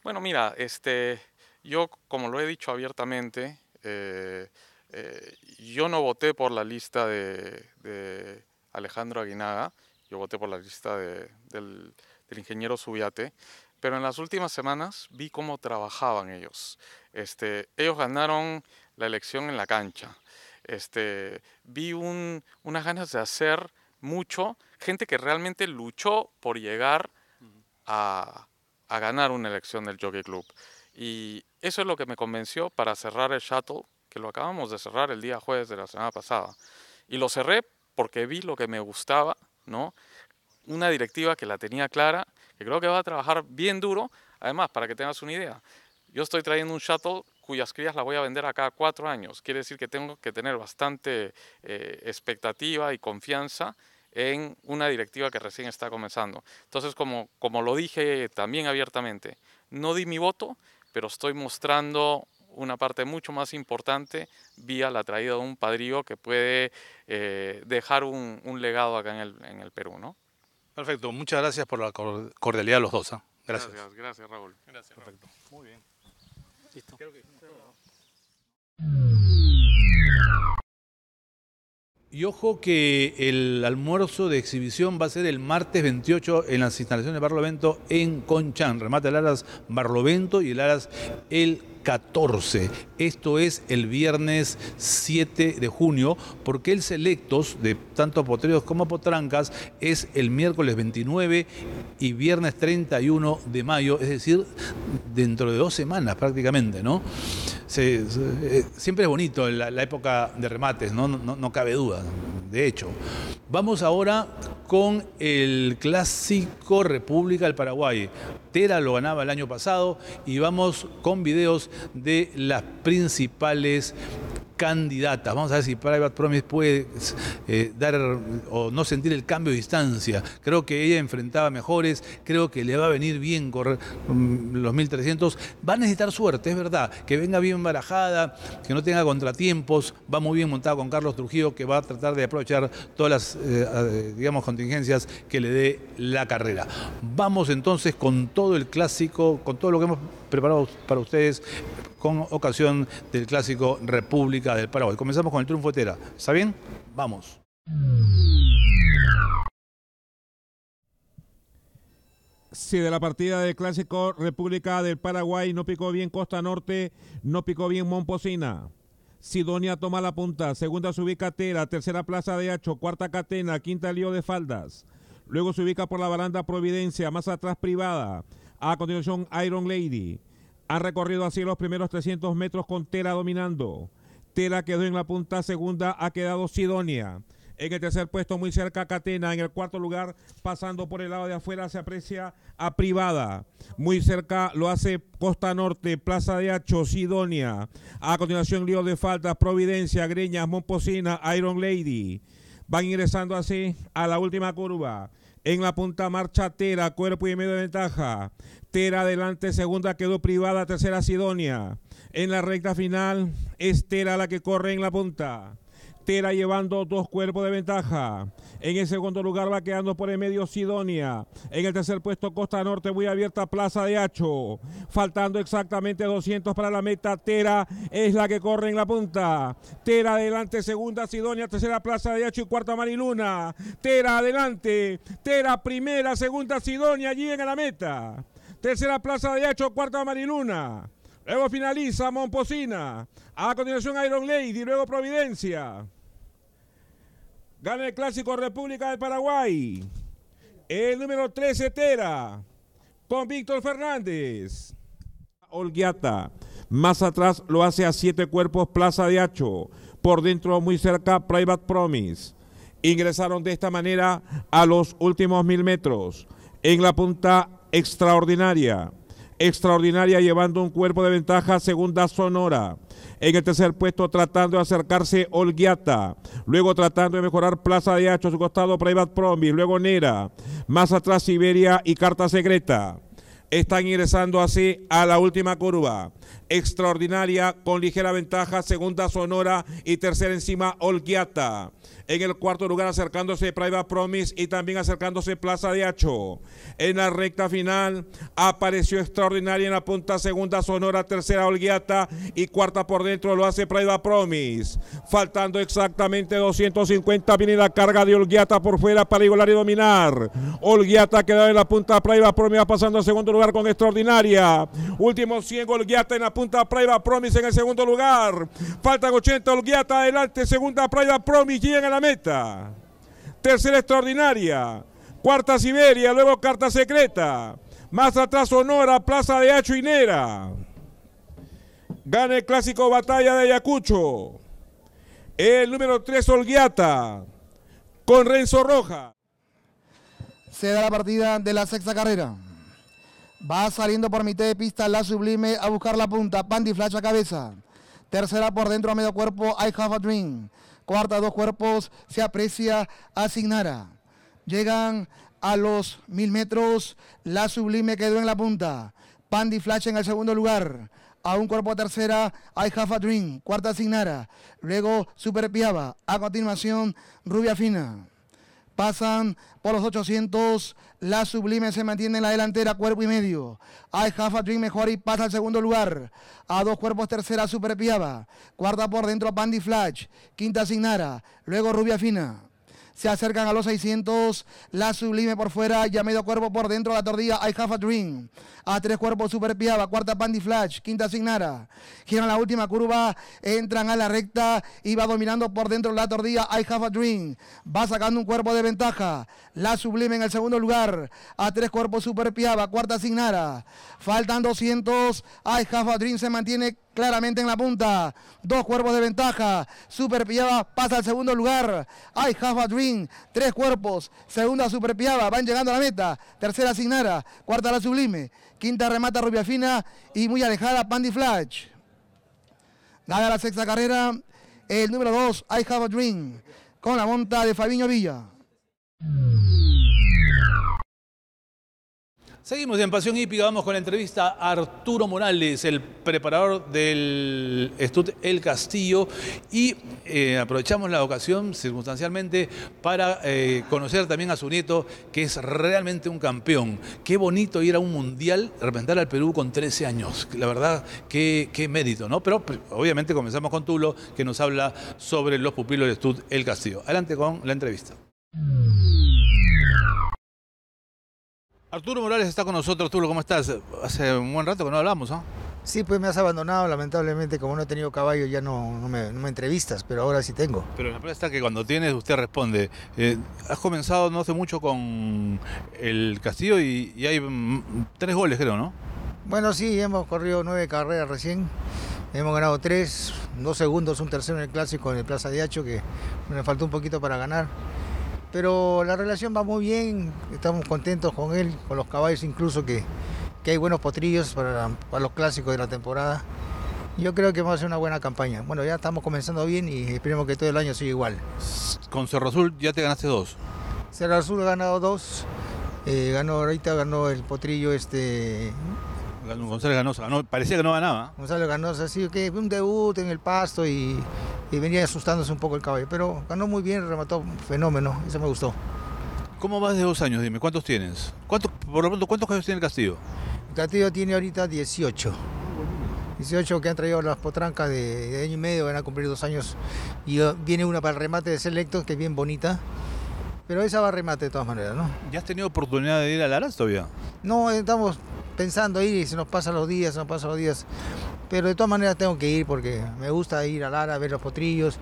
Bueno, mira, este, yo como lo he dicho abiertamente, eh, eh, yo no voté por la lista de, Alejandro Aguinaga, yo voté por la lista del, del ingeniero Subiate pero en las últimas semanas vi cómo trabajaban ellos. Este, ellos ganaron la elección en la cancha. Este, vi unas ganas de hacer mucho, gente que realmente luchó por llegar a, a ganar una elección del Jockey Club. Y eso es lo que me convenció para cerrar el shuttle, que lo acabamos de cerrar el día jueves de la semana pasada. Y lo cerré porque vi lo que me gustaba, ¿no? Una directiva que la tenía clara que creo que va a trabajar bien duro. Además, para que tengas una idea, yo estoy trayendo un shuttle cuyas crías las voy a vender a cada cuatro años. Quiere decir que tengo que tener bastante eh, expectativa y confianza en una directiva que recién está comenzando. Entonces, como, como lo dije también abiertamente, no di mi voto, pero estoy mostrando una parte mucho más importante vía la traída de un padrío que puede eh, dejar un, un, legado acá en el, en el Perú. ¿no? Perfecto, muchas gracias por la cordialidad a los dos. ¿ah? Gracias. gracias. Raúl. Gracias, Perfecto. Muy bien. Listo. Y ojo que el almuerzo de exhibición va a ser el martes 28 en las instalaciones de Barlovento en Conchán. Remate el Aras Barlovento y el Aras El 14. Esto es el viernes 7 de junio, porque el Selectos, de tanto Potreros como Potrancas, es el miércoles 29 y viernes 31 de mayo, es decir, dentro de dos semanas prácticamente, ¿no? Eh, siempre es bonito la, la época de remates, no, no cabe duda, de hecho. Vamos ahora con el clásico República del Paraguay. Tera lo ganaba el año pasado y vamos con videos de las principales candidata Vamos a ver si Private Promise puede eh, dar o no sentir el cambio de distancia. Creo que ella enfrentaba mejores, creo que le va a venir bien correr mm, los 1300. Va a necesitar suerte, es verdad, que venga bien barajada, que no tenga contratiempos, va muy bien montada con Carlos Trujillo, que va a tratar de aprovechar todas las, eh, digamos, contingencias que le dé la carrera. Vamos entonces con todo el clásico, con todo lo que hemos preparado para ustedes con ocasión del clásico República del Paraguay. Comenzamos con el triunfo Tera. ¿Está bien? Vamos. Si de la partida del clásico República del Paraguay no picó bien Costa Norte, no picó bien Monpocina. Sidonia toma la punta, segunda se ubica Tera, tercera plaza de Hacho, cuarta Catena, quinta Lío de Faldas. Luego se ubica por la baranda Providencia, más atrás Privada. A continuación Iron Lady. Han recorrido así los primeros 300 metros con Tela dominando. Tela quedó en la punta segunda, ha quedado Sidonia. En el tercer puesto, muy cerca Catena. En el cuarto lugar, pasando por el lado de afuera, se aprecia a Privada. Muy cerca lo hace Costa Norte, Plaza de Hacho, Sidonia. A continuación, Lío de Faltas, Providencia, Greñas, Montposina, Iron Lady. Van ingresando así a la última curva. En la punta marcha Tera, cuerpo y medio de ventaja. Tera adelante, segunda quedó privada, tercera Sidonia. En la recta final es Tera la que corre en la punta. Tera llevando dos cuerpos de ventaja. En el segundo lugar va quedando por el medio Sidonia. En el tercer puesto Costa Norte muy abierta Plaza de Hacho. Faltando exactamente 200 para la meta. Tera es la que corre en la punta. Tera adelante, segunda Sidonia, tercera Plaza de Hacho y cuarta Mariluna. Tera adelante. Tera primera, segunda Sidonia, allí en la meta. Tercera Plaza de Hacho, cuarta Mariluna. Luego finaliza Monpocina. A continuación Iron Lady, luego Providencia. Gana el clásico República del Paraguay. El número 13 Tera con Víctor Fernández. Olguiata. Más atrás lo hace a siete cuerpos Plaza de Hacho. Por dentro muy cerca Private Promise. Ingresaron de esta manera a los últimos mil metros. En la punta extraordinaria extraordinaria llevando un cuerpo de ventaja segunda Sonora. En el tercer puesto tratando de acercarse Olgiata Luego tratando de mejorar Plaza de Hachos, su costado Private Promis... luego Nera. Más atrás Siberia y Carta Secreta. Están ingresando así a la última curva. Extraordinaria con ligera ventaja segunda Sonora y tercera encima Olgiata en el cuarto lugar acercándose Private Promise y también acercándose Plaza de Hacho. En la recta final apareció Extraordinaria en la punta segunda Sonora, tercera Olguiata y cuarta por dentro lo hace Private Promise. Faltando exactamente 250 viene la carga de Olguiata por fuera para igualar y dominar. Olguiata queda en la punta Private Promise va pasando al segundo lugar con Extraordinaria. Último 100 Olguiata en la punta Private Promise en el segundo lugar. Faltan 80 Olguiata adelante, segunda Private Promise llega la meta. Tercera extraordinaria. Cuarta Siberia, luego carta secreta. Más atrás Sonora, Plaza de Hacho Nera. Gana el clásico Batalla de Ayacucho. El número 3 Olguiata con Renzo Roja. Se da la partida de la sexta carrera. Va saliendo por mitad de pista la sublime a buscar la punta. Pandy Flash a cabeza. Tercera por dentro a medio cuerpo, I Have a Dream. Cuarta, dos cuerpos, se aprecia asignara Llegan a los mil metros, la sublime quedó en la punta. Pandy Flash en el segundo lugar. A un cuerpo a tercera, I Have a Dream, cuarta asignara Luego Super Piaba. A continuación, Rubia Fina. Pasan por los 800. La Sublime se mantiene en la delantera, cuerpo y medio. Hay half a Dream mejor y pasa al segundo lugar. A dos cuerpos tercera, Super Cuarta por dentro, Bandy Flash. Quinta, Signara. Luego, Rubia Fina. Se acercan a los 600. La sublime por fuera. Ya medio cuerpo por dentro. La tordilla. I have a dream. A tres cuerpos superpiaba Cuarta Bandy Flash. Quinta Signara. Giran la última curva. Entran a la recta. Y va dominando por dentro la tordilla. I have a dream. Va sacando un cuerpo de ventaja. La sublime en el segundo lugar. A tres cuerpos super Cuarta Signara. Faltan 200. I have a dream. Se mantiene claramente en la punta. Dos cuerpos de ventaja. Super Piaba pasa al segundo lugar. I have a dream. Tres cuerpos. Segunda Super Piaba. Van llegando a la meta. Tercera Signara. Cuarta la Sublime. Quinta remata Rubia Fina. Y muy alejada Pandy Flash. Gana la sexta carrera. El número dos, I have a dream. Con la monta de Fabiño Villa. Seguimos en Pasión Hípica, vamos con la entrevista a Arturo Morales, el preparador del Estud El Castillo, y eh, aprovechamos la ocasión circunstancialmente para eh, conocer también a su nieto, que es realmente un campeón. Qué bonito ir a un mundial, representar al Perú con 13 años, la verdad, qué, mérito, ¿no? Pero pues, obviamente comenzamos con Tulo, que nos habla sobre los pupilos del Estud El Castillo. Adelante con la entrevista. Arturo Morales está con nosotros. Arturo, ¿cómo estás? Hace un buen rato que no hablamos, ¿no? Sí, pues me has abandonado, lamentablemente, como no he tenido caballo ya no, me, entrevistas, pero ahora sí tengo. Pero la verdad está que cuando tienes usted responde. Eh, has comenzado no hace mucho con el Castillo y, hay mm, tres goles, creo, ¿no? Bueno, sí, hemos corrido nueve carreras recién. Hemos ganado tres, dos segundos, un tercero en el clásico en el Plaza de Hacho, que me faltó un poquito para ganar. Pero la relación va muy bien, estamos contentos con él, con los caballos incluso que, hay buenos potrillos para, los clásicos de la temporada. Yo creo que vamos a hacer una buena campaña. Bueno, ya estamos comenzando bien y esperemos que todo el año siga igual. Con Cerro Azul ya te ganaste dos. Cerro Azul ha ganado dos. Eh, ganó ahorita, ganó el potrillo este González Ganosa, ganó, parecía que no ganaba. González Ganosa, sí, que fue un debut en el pasto y y venía asustándose un poco el caballo. Pero ganó muy bien, remató fenómeno, eso me gustó. ¿Cómo vas de dos años? Dime, ¿cuántos tienes? cuánto por lo pronto, ¿cuántos caballos tiene el Castillo? El Castillo tiene ahorita 18. 18 que han traído las potrancas de, año y medio, van a cumplir dos años. Y uh, viene una para el remate de Selecto, que es bien bonita. Pero esa va a remate de todas maneras, ¿no? ¿Ya has tenido oportunidad de ir a Laras todavía? No, estamos pensando ahí... y se nos pasan los días, se nos pasan los días. Pero de todas maneras tengo que ir porque me gusta ir a Lara, a ver los potrillos.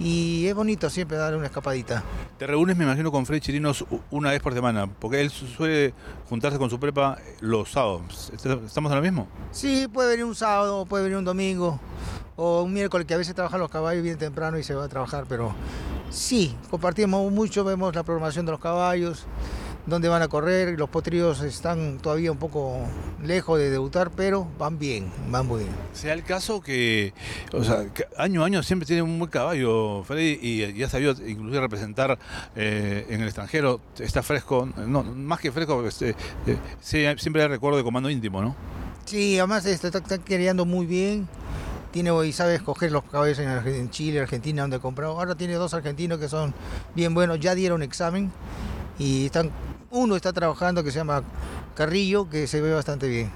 Y es bonito siempre darle una escapadita. Te reúnes, me imagino, con Fred Chirinos una vez por semana, porque él suele juntarse con su prepa los sábados. ¿Estamos en lo mismo? Sí, puede venir un sábado, puede venir un domingo, o un miércoles, que a veces trabajan los caballos bien temprano y se va a trabajar, pero sí, compartimos mucho, vemos la programación de los caballos dónde van a correr. Los potrillos están todavía un poco lejos de debutar, pero van bien, van muy bien. Sea el caso que, o sea, año a año siempre tiene un buen caballo, Freddy, y, ya sabía incluso representar eh, en el extranjero. Está fresco, no, más que fresco, este, eh, siempre hay recuerdo de comando íntimo, ¿no? Sí, además está, está muy bien tiene y sabe escoger los caballos en, Chile, Argentina, donde ha comprado. Ahora tiene dos argentinos que son bien buenos, ya dieron examen y están uno está trabajando que se llama Carrillo, que se ve bastante bien.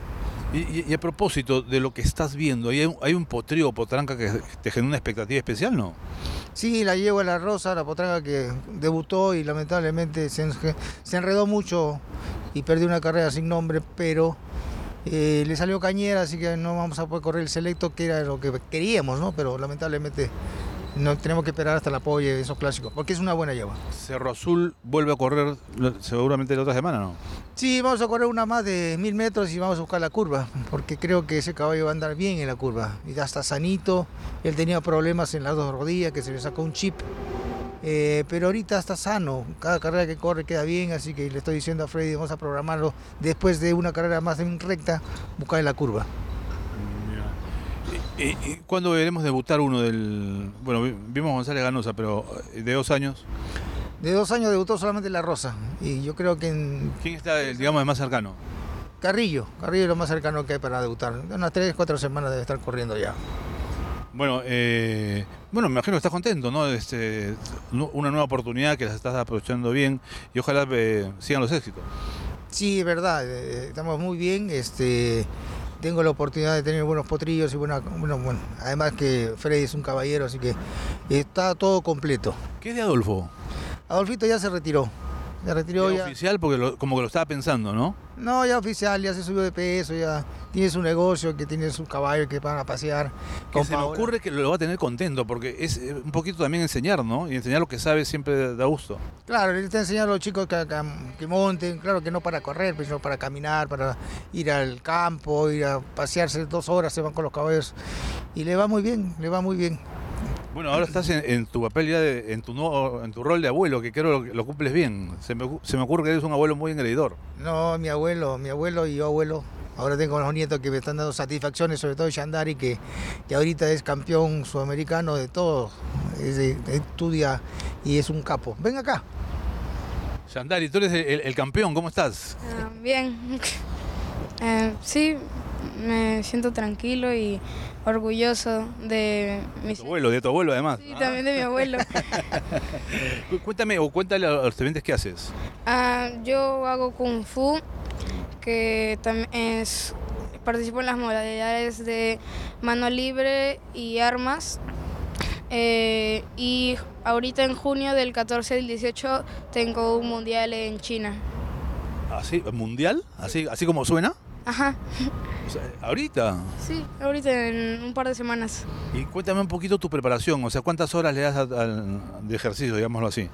Y, a propósito de lo que estás viendo, ¿hay un, potrío o potranca que te genera una expectativa especial, no? Sí, la a La Rosa, la potranca que debutó y lamentablemente se, enredó mucho y perdió una carrera sin nombre, pero eh, le salió cañera, así que no vamos a poder correr el selecto, que era lo que queríamos, ¿no? Pero lamentablemente no tenemos que esperar hasta el apoyo de esos clásicos, porque es una buena yegua. Cerro Azul vuelve a correr seguramente la otra semana, ¿no? Sí, vamos a correr una más de mil metros y vamos a buscar la curva, porque creo que ese caballo va a andar bien en la curva. Y ya está sanito, él tenía problemas en las dos rodillas, que se le sacó un chip. Eh, pero ahorita está sano, cada carrera que corre queda bien, así que le estoy diciendo a Freddy, vamos a programarlo después de una carrera más en recta, buscar en la curva. ¿Cuándo veremos debutar uno del. Bueno, vimos González Ganosa, pero eh, ¿de dos años? De dos años debutó solamente La Rosa. Y yo creo que ¿Quién está, eh, digamos, el más cercano? Carrillo. Carrillo es lo más cercano que hay para debutar. En unas tres, cuatro semanas debe estar corriendo ya. Bueno, eh, bueno, me imagino que estás contento, ¿no? Este, una nueva oportunidad que las estás aprovechando bien y ojalá sigan los éxitos. Sí, es verdad, estamos muy bien. Este, tengo la oportunidad de tener buenos potrillos y buena, bueno, además que Freddy es un caballero, así que está todo completo. ¿Qué es de Adolfo? Adolfito ya se retiró. Ya retiró ya. oficial? Porque como que lo estaba pensando, ¿no? No, ya oficial, ya se subió de peso, ya tiene su negocio, que tiene su caballos que van a pasear. Que se me ocurre que lo va a tener contento, porque es eh, un poquito también enseñar, ¿no? Y enseñar lo que sabe siempre da gusto. Claro, le está enseñando a los chicos que, que, monten, claro que no para correr, sino para caminar, para ir al campo, ir a pasearse dos horas, se van con los caballos. Y le va muy bien, le va muy bien. Bueno, ahora estás en, tu papel ya, en, tu en tu rol de abuelo, que quiero que lo cumples bien. Se me, ocurre que eres un abuelo muy engreidor. No, mi abuelo, mi abuelo y yo abuelo. Ahora tengo unos nietos que me están dando satisfacciones, sobre todo Yandari, que, que ahorita es campeón sudamericano de todo. estudia y es un capo. Ven acá. Yandari, tú eres el, campeón, ¿cómo estás? Ah, bien. Eh, sí, me siento tranquilo y orgulloso de mi abuelo, de tu abuelo además. y también de mi ah. abuelo. Cuéntame o cuéntale a los estudiantes qué haces. Ah, yo hago kung fu, que también es participo en las modalidades de mano libre y armas. Eh, y ahorita en junio del 14 al 18 tengo un mundial en China. ¿Así? ¿Ah, ¿Mundial? ¿Así, así como suena? Ajá. ¿Ahorita? Sí, ahorita en un par de semanas. Y cuéntame un poquito tu preparación, o sea, ¿cuántas horas le das de ejercicio, digámoslo así?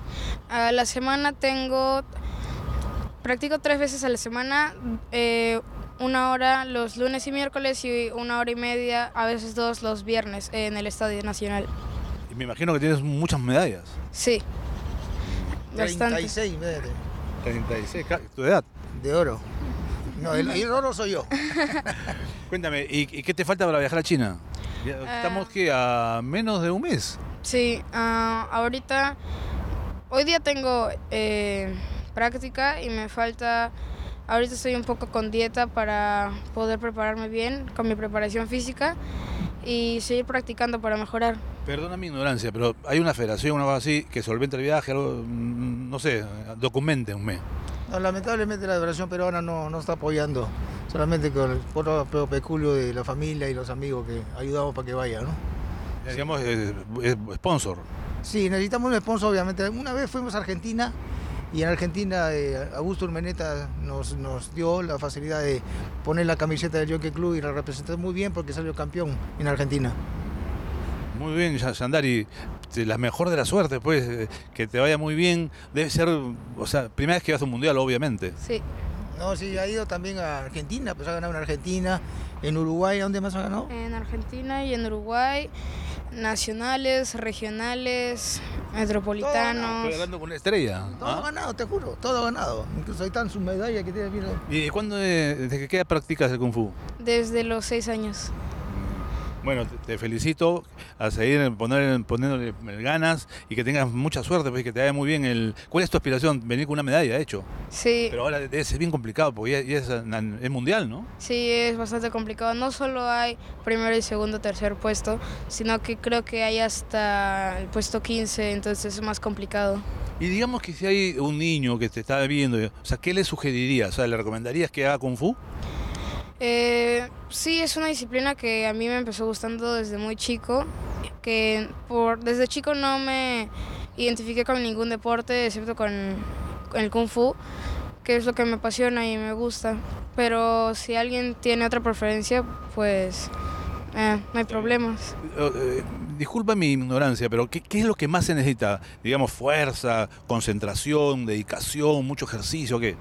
A la semana tengo, practico tres veces a la semana, eh, una hora los lunes y miércoles y una hora y media, a veces dos, los viernes en el Estadio Nacional. Y me imagino que tienes muchas medallas. Sí. 36 Bastante. 36, 36, tu edad. De oro. No, el, error no soy yo. Cuéntame, ¿y, qué te falta para viajar a China? Eh. Estamos que a menos de un mes. Sí, ah, ahorita, hoy día tengo eh, práctica y me falta, ahorita estoy un poco con dieta para poder prepararme bien con mi preparación física y seguir practicando para mejorar. Perdona mi ignorancia, pero hay una federación, una cosa así, que solvente el viaje, mm, no sé, documente un mes lamentablemente la Federación Peruana no, no está apoyando, solamente con el peculio de la familia y los amigos que ayudamos para que vaya, ¿no? Necesitamos eh, eh, sponsor. Sí, necesitamos un sponsor, obviamente. Una vez fuimos a Argentina y en Argentina eh, Augusto Urmeneta nos, nos, dio la facilidad de poner la camiseta del Jockey Club y la representó muy bien porque salió campeón en Argentina. Muy bien, Sandari la mejor de la suerte, pues, eh, que te vaya muy bien. Debe ser, o sea, primera vez que vas a un mundial, obviamente. Sí. No, sí, ha ido también a Argentina, pues ha ganado en Argentina, en Uruguay, ¿a dónde más ha ganado? En Argentina y en Uruguay, nacionales, regionales, metropolitanos. estrella. Todo ¿ah? ganado, te juro, todo ganado. Incluso hay están medallas que tiene. vino. ¿Y cuándo, desde qué edad practicas el Kung Fu? Desde los seis años. Bueno, te felicito a seguir poner, poniéndole ganas y que tengas mucha suerte, pues, que te vaya muy bien. El, ¿Cuál es tu aspiración? Venir con una medalla, de hecho. Sí. Pero ahora es bien complicado porque es, mundial, ¿no? Sí, es bastante complicado. No solo hay primero y segundo, tercer puesto, sino que creo que hay hasta el puesto 15, entonces es más complicado. Y digamos que si hay un niño que te está viendo, o sea, ¿qué le sugerirías? sea, ¿le recomendarías que haga Kung Fu? Eh, sí, es una disciplina que a mí me empezó gustando desde muy chico, que por, desde chico no me identifiqué con ningún deporte, excepto con, el kung fu, que es lo que me apasiona y me gusta. Pero si alguien tiene otra preferencia, pues eh, no hay problemas. Eh, oh, disculpa mi ignorancia, pero ¿qué, ¿qué, es lo que más se necesita? Digamos, fuerza, concentración, dedicación, mucho ejercicio, ¿qué?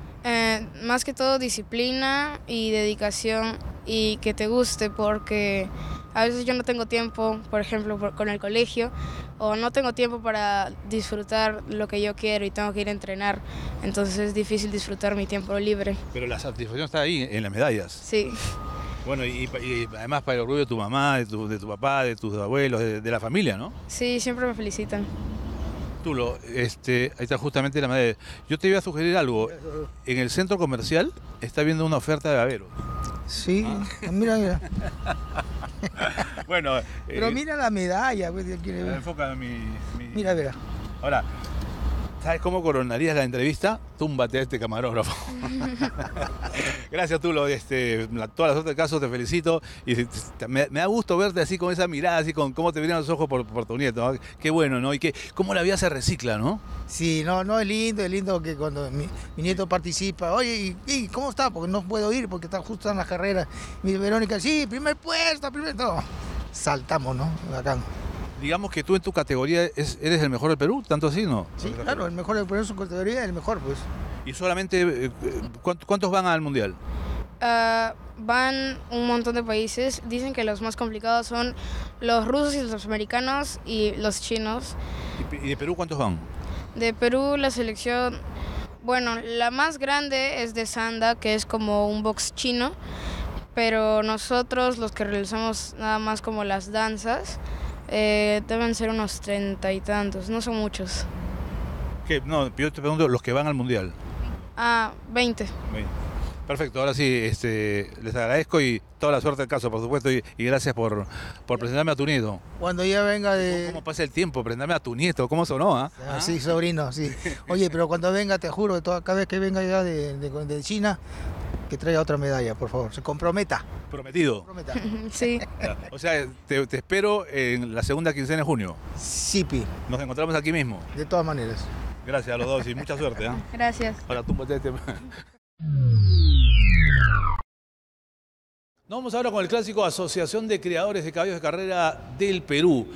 más que todo disciplina y dedicación y que te guste porque a veces yo no tengo tiempo, por ejemplo, con el colegio, o no tengo tiempo para disfrutar lo que yo quiero y tengo que ir a entrenar. Entonces es difícil disfrutar mi tiempo libre. Pero la satisfacción está ahí, en las medallas. Sí. Bueno, y, además para el orgullo de tu mamá, de tu, papá, de tus abuelos, de la familia, ¿no? Sí, siempre me felicitan. Este, ahí está justamente la madera. Yo te iba a sugerir algo. En el centro comercial está viendo una oferta de babero. Sí, ah. mira, mira. bueno, pero eh, mira la medalla, pues, Mira, mira. Ahora, ¿Sabes cómo coronarías la entrevista? Túmbate a este camarógrafo. Gracias, Tulo. Este, todas las otras casos te felicito. Y me, da gusto verte así con esa mirada, así con cómo te vienen los ojos por, tu nieto. Qué bueno, ¿no? Y que, cómo la vida se recicla, ¿no? Sí, no, no, es lindo, es lindo que cuando mi, nieto participa, oye, ¿y, cómo está? Porque no puedo ir porque está justo en la carrera. Mi Verónica, sí, primer puesto, primer todo. Saltamos, ¿no? Acá digamos que tú en tu categoría eres el mejor del Perú, tanto así, ¿no? Sí, claro, el mejor del Perú en su categoría, el mejor, pues. ¿Y solamente eh, cuántos van al Mundial? Ah, van un montón de países. Dicen que los más complicados son los rusos y los americanos y los chinos. ¿Y de Perú cuántos van? De Perú la selección, bueno, la más grande es de Sanda, que es como un box chino, pero nosotros los que realizamos nada más como las danzas, eh, deben ser unos treinta y tantos, no son muchos. ¿Qué? No, yo te pregunto, los que van al mundial. Ah, veinte Perfecto, ahora sí, este, les agradezco y toda la suerte del caso, por supuesto, y, gracias por, presentarme a tu nieto. Cuando ya venga de... ¿Cómo, pasa el tiempo? Presentarme a tu nieto, ¿cómo sonó? Ah? ah sí, ah. sobrino, sí. Oye, pero cuando venga, te juro, cada vez que venga ya de, de China, que traiga otra medalla, por favor. Se comprometa. Prometido. sí. O sea, te, espero en la segunda quincena de junio. Sí, Nos encontramos aquí mismo. De todas maneras. Gracias a los dos y mucha suerte. ¿eh? Gracias. Ahora tú este vamos ahora con el clásico Asociación de Creadores de Caballos de Carrera del Perú.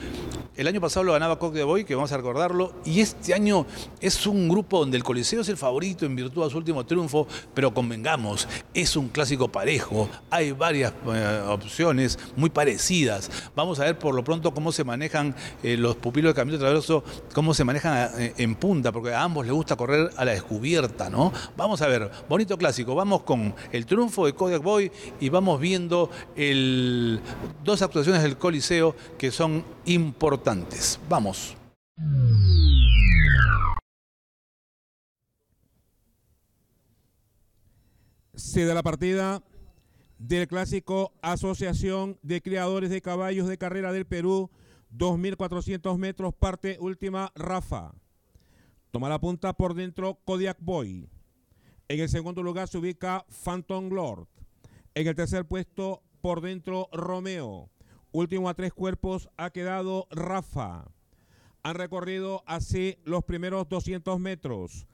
El año pasado lo ganaba Coque de Boy, que vamos a recordarlo, y este año es un grupo donde el Coliseo es el favorito en virtud de su último triunfo, pero convengamos, es un clásico parejo, hay varias eh, opciones muy parecidas. Vamos a ver por lo pronto cómo se manejan eh, los pupilos de Camino Traverso, cómo se manejan eh, en punta, porque a ambos les gusta correr a la descubierta, ¿no? Vamos a ver, bonito clásico, vamos con el triunfo de de Boy y vamos viendo el, dos actuaciones del Coliseo que son importantes. Vamos. Se da la partida del clásico Asociación de Criadores de Caballos de Carrera del Perú, 2.400 metros, parte última, Rafa. Toma la punta por dentro Kodiak Boy. En el segundo lugar se ubica Phantom Lord. En el tercer puesto, por dentro, Romeo. Último a tres cuerpos ha quedado Rafa. Han recorrido así los primeros 200 metros.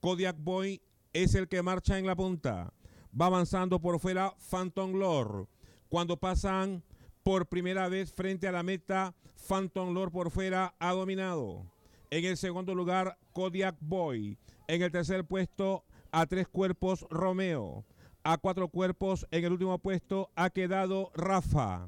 Kodiak Boy es el que marcha en la punta. Va avanzando por fuera Phantom Lord. Cuando pasan por primera vez frente a la meta, Phantom Lord por fuera ha dominado. En el segundo lugar, Kodiak Boy. En el tercer puesto, a tres cuerpos, Romeo. A cuatro cuerpos en el último puesto ha quedado Rafa.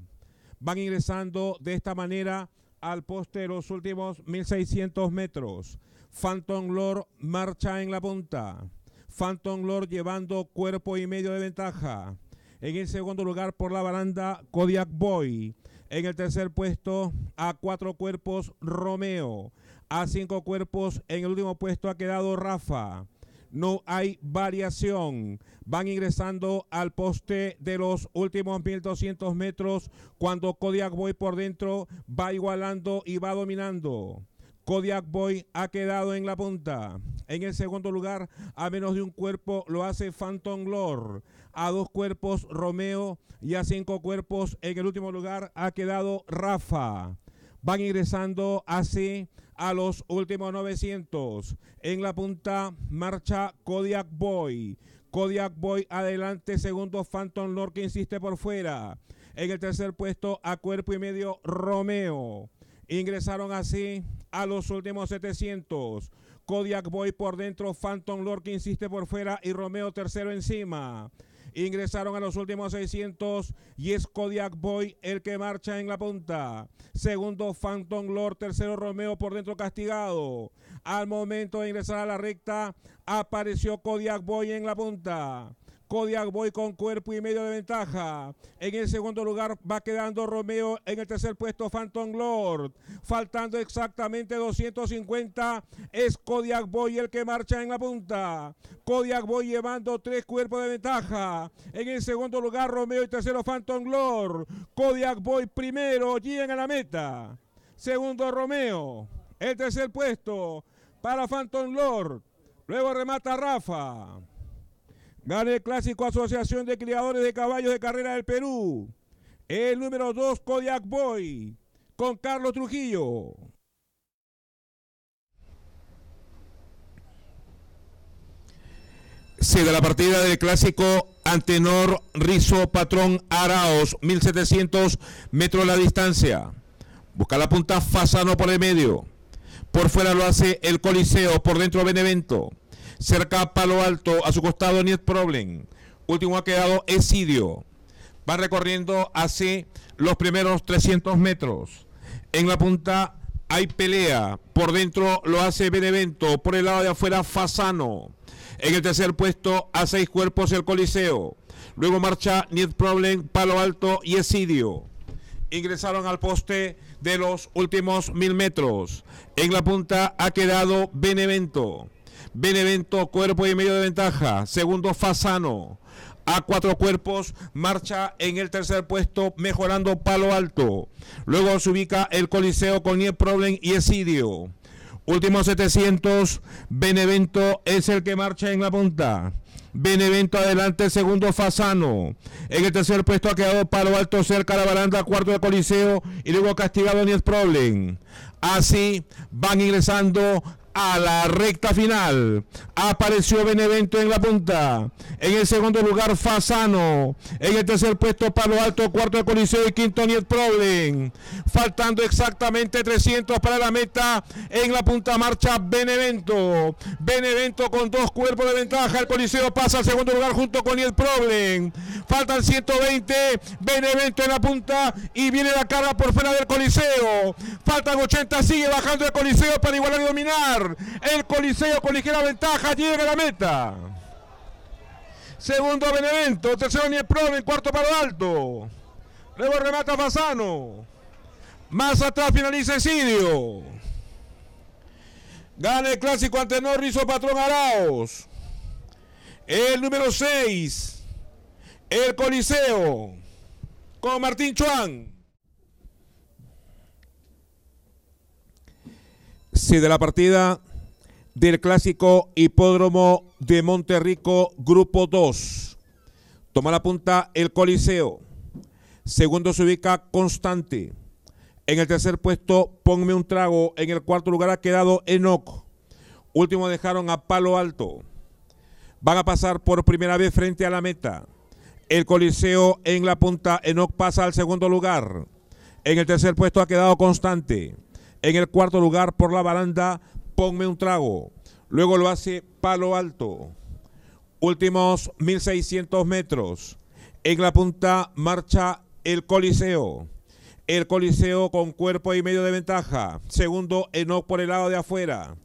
Van ingresando de esta manera al poste de los últimos 1600 metros. Phantom Lord marcha en la punta. Phantom Lord llevando cuerpo y medio de ventaja. En el segundo lugar por la baranda, Kodiak Boy. En el tercer puesto, a cuatro cuerpos, Romeo. A cinco cuerpos, en el último puesto ha quedado Rafa no hay variación. Van ingresando al poste de los últimos 1200 metros cuando Kodiak Boy por dentro va igualando y va dominando. Kodiak Boy ha quedado en la punta. En el segundo lugar, a menos de un cuerpo, lo hace Phantom Lord. A dos cuerpos, Romeo. Y a cinco cuerpos, en el último lugar, ha quedado Rafa. Van ingresando así a los últimos 900. En la punta marcha Kodiak Boy. Kodiak Boy adelante, segundo Phantom Lord que insiste por fuera. En el tercer puesto a cuerpo y medio Romeo. Ingresaron así a los últimos 700. Kodiak Boy por dentro, Phantom Lord que insiste por fuera y Romeo tercero encima. Ingresaron a los últimos 600 y es Kodiak Boy el que marcha en la punta. Segundo Phantom Lord, tercero Romeo por dentro castigado. Al momento de ingresar a la recta, apareció Kodiak Boy en la punta. Kodiak Boy con cuerpo y medio de ventaja. En el segundo lugar va quedando Romeo. En el tercer puesto Phantom Lord. Faltando exactamente 250. Es Kodiak Boy el que marcha en la punta. Kodiak Boy llevando tres cuerpos de ventaja. En el segundo lugar Romeo y tercero Phantom Lord. Kodiak Boy primero. Llegan a la meta. Segundo Romeo. El tercer puesto para Phantom Lord. Luego remata Rafa. Gana el clásico Asociación de Criadores de Caballos de Carrera del Perú. El número 2, Kodiak Boy, con Carlos Trujillo. Se da la partida del clásico Antenor Rizo Patrón Araos, 1700 metros la distancia. Busca la punta Fasano por el medio. Por fuera lo hace el Coliseo, por dentro Benevento cerca Palo Alto, a su costado Niet Problem. Último ha quedado Esidio. Va recorriendo así los primeros 300 metros. En la punta hay pelea. Por dentro lo hace Benevento. Por el lado de afuera, Fasano. En el tercer puesto, a seis cuerpos el Coliseo. Luego marcha Niet Problem, Palo Alto y Esidio. Ingresaron al poste de los últimos mil metros. En la punta ha quedado Benevento. Benevento, cuerpo y medio de ventaja. Segundo, Fasano. A cuatro cuerpos, marcha en el tercer puesto, mejorando palo alto. Luego se ubica el Coliseo con Problem y Esidio. Últimos 700, Benevento es el que marcha en la punta. Benevento adelante, segundo Fasano. En el tercer puesto ha quedado Palo Alto cerca la baranda, cuarto de Coliseo y luego castigado Niel Problem. Así van ingresando a la recta final. Apareció Benevento en la punta. En el segundo lugar, Fasano. En el tercer puesto, Palo Alto. Cuarto, de Coliseo. Y quinto, Niel Problem. Faltando exactamente 300 para la meta. En la punta marcha, Benevento. Benevento con dos cuerpos de ventaja. El Coliseo pasa al segundo lugar junto con Niel Problem. Faltan 120. Benevento en la punta. Y viene la carga por fuera del Coliseo. Faltan 80. Sigue bajando el Coliseo para igualar y dominar. El Coliseo con ligera ventaja llega a la meta. Segundo Benevento, tercero en cuarto Palo Alto. Luego remata Fasano. Más atrás finaliza Esidio. Gana el clásico ante Rizo Patrón Araos. El número 6. El Coliseo. Con Martín Chuan. Sí, de la partida del clásico Hipódromo de Monterrico, Grupo 2. Toma la punta el Coliseo. Segundo se ubica Constante. En el tercer puesto, Ponme un trago. En el cuarto lugar ha quedado Enoch. Último dejaron a Palo Alto. Van a pasar por primera vez frente a la meta. El Coliseo en la punta. Enoch pasa al segundo lugar. En el tercer puesto ha quedado Constante. En el cuarto lugar, por la baranda, ponme un trago. Luego lo hace Palo Alto. Últimos 1600 metros. En la punta marcha el Coliseo. El Coliseo con cuerpo y medio de ventaja. Segundo, Enoch por el lado de afuera.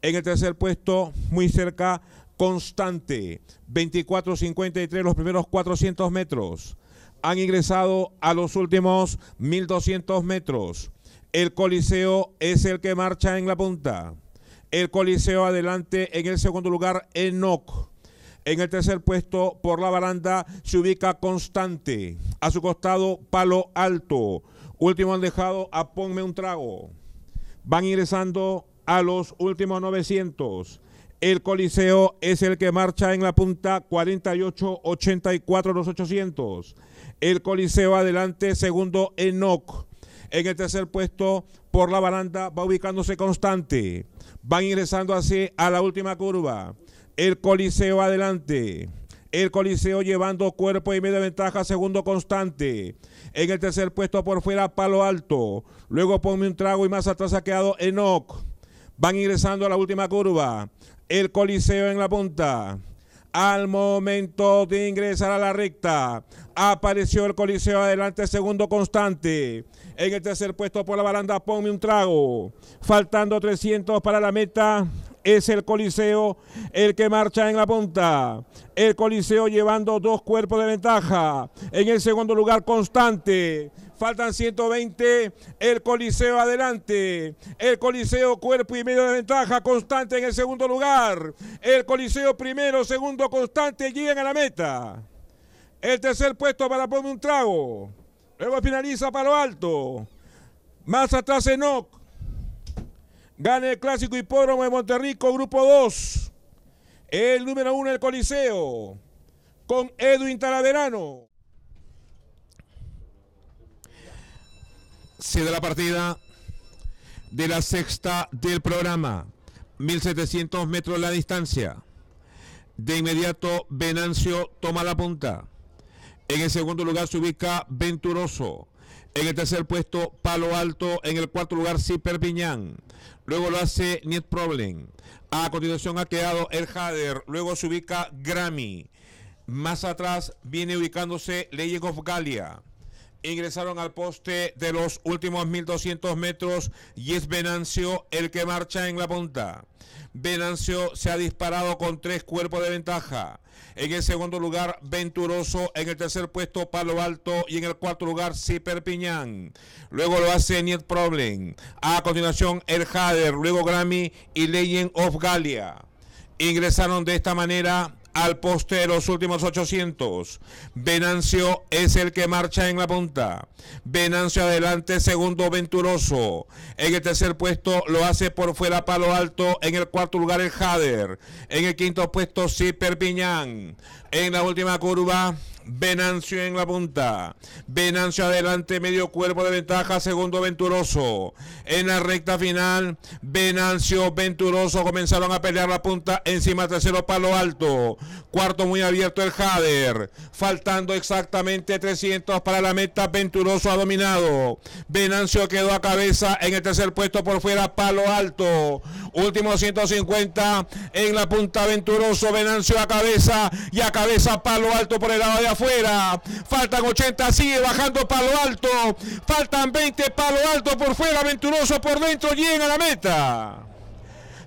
En el tercer puesto, muy cerca, Constante. 24.53 los primeros 400 metros. Han ingresado a los últimos 1.200 metros. El Coliseo es el que marcha en la punta. El Coliseo adelante en el segundo lugar, Enoch. En el tercer puesto, por la baranda, se ubica Constante. A su costado, Palo Alto. Último han dejado a Ponme un Trago. Van ingresando a los últimos 900. El Coliseo es el que marcha en la punta 48-84 los 800. El Coliseo adelante, segundo Enoch. En el tercer puesto, por la baranda, va ubicándose Constante. Van ingresando así a la última curva. El Coliseo adelante. El Coliseo llevando cuerpo y media ventaja, segundo constante. En el tercer puesto por fuera, Palo Alto. Luego ponme un trago y más atrás ha quedado Enoch. Van ingresando a la última curva. El Coliseo en la punta. Al momento de ingresar a la recta, apareció el Coliseo adelante, segundo constante. En el tercer puesto por la baranda, ponme un trago. Faltando 300 para la meta, es el Coliseo el que marcha en la punta. El Coliseo llevando dos cuerpos de ventaja. En el segundo lugar, constante. Faltan 120. El Coliseo adelante. El Coliseo cuerpo y medio de ventaja constante en el segundo lugar. El Coliseo primero, segundo constante. Llegan a la meta. El tercer puesto para poner un trago. Luego finaliza para lo alto. Más atrás Enoch. Gana el clásico hipódromo de Monterrico, grupo 2. El número 1 el Coliseo. Con Edwin Talaverano. Se da la partida de la sexta del programa. 1700 metros la distancia. De inmediato Venancio toma la punta. En el segundo lugar se ubica Venturoso. En el tercer puesto, Palo Alto. En el cuarto lugar, Ciper Piñán. Luego lo hace Niet Problem. A continuación ha quedado El Hader. Luego se ubica Grammy. Más atrás viene ubicándose Legend of Galia ingresaron al poste de los últimos 1200 metros y es Venancio el que marcha en la punta. Venancio se ha disparado con tres cuerpos de ventaja. En el segundo lugar, Venturoso. En el tercer puesto, Palo Alto. Y en el cuarto lugar, Ciper Piñán. Luego lo hace Niet Problem. A continuación, El Hader. Luego Grammy y Leyen of Galia. Ingresaron de esta manera al poste los últimos 800. Venancio es el que marcha en la punta. Venancio adelante, segundo Venturoso. En el tercer puesto lo hace por fuera Palo Alto. En el cuarto lugar el Jader. En el quinto puesto Ciper Piñán. En la última curva Venancio en la punta. Venancio adelante, medio cuerpo de ventaja, segundo Venturoso. En la recta final, Venancio, Venturoso comenzaron a pelear la punta encima tercero palo alto. Cuarto muy abierto el Jader. Faltando exactamente 300 para la meta, Venturoso ha dominado. Venancio quedó a cabeza en el tercer puesto por fuera, palo alto. Último 150 en la punta, Venturoso, Venancio a cabeza y a cabeza palo alto por el lado de afuera fuera, Faltan 80, sigue bajando palo alto. Faltan 20, palo alto por fuera, Venturoso por dentro, llega a la meta.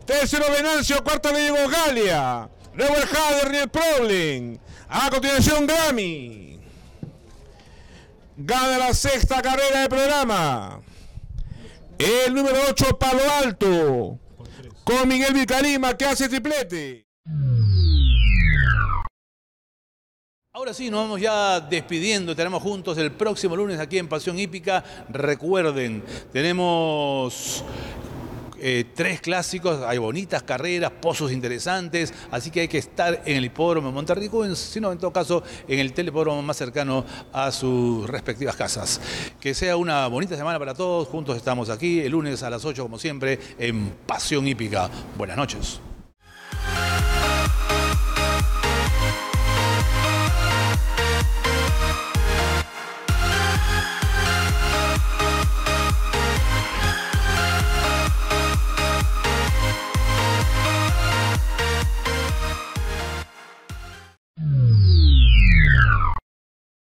Tercero Venancio, cuarto le Diego Galia. Luego el y el Problem. A continuación Grammy. Gana la sexta carrera del programa. El número 8, Palo Alto. Con Miguel Vicarima que hace triplete. Ahora sí, nos vamos ya despidiendo. tenemos juntos el próximo lunes aquí en Pasión Hípica. Recuerden, tenemos eh, tres clásicos, hay bonitas carreras, pozos interesantes, así que hay que estar en el hipódromo de Monterrico, sino en todo caso, en el telepódromo más cercano a sus respectivas casas. Que sea una bonita semana para todos, juntos estamos aquí el lunes a las 8 como siempre en Pasión Hípica. Buenas noches.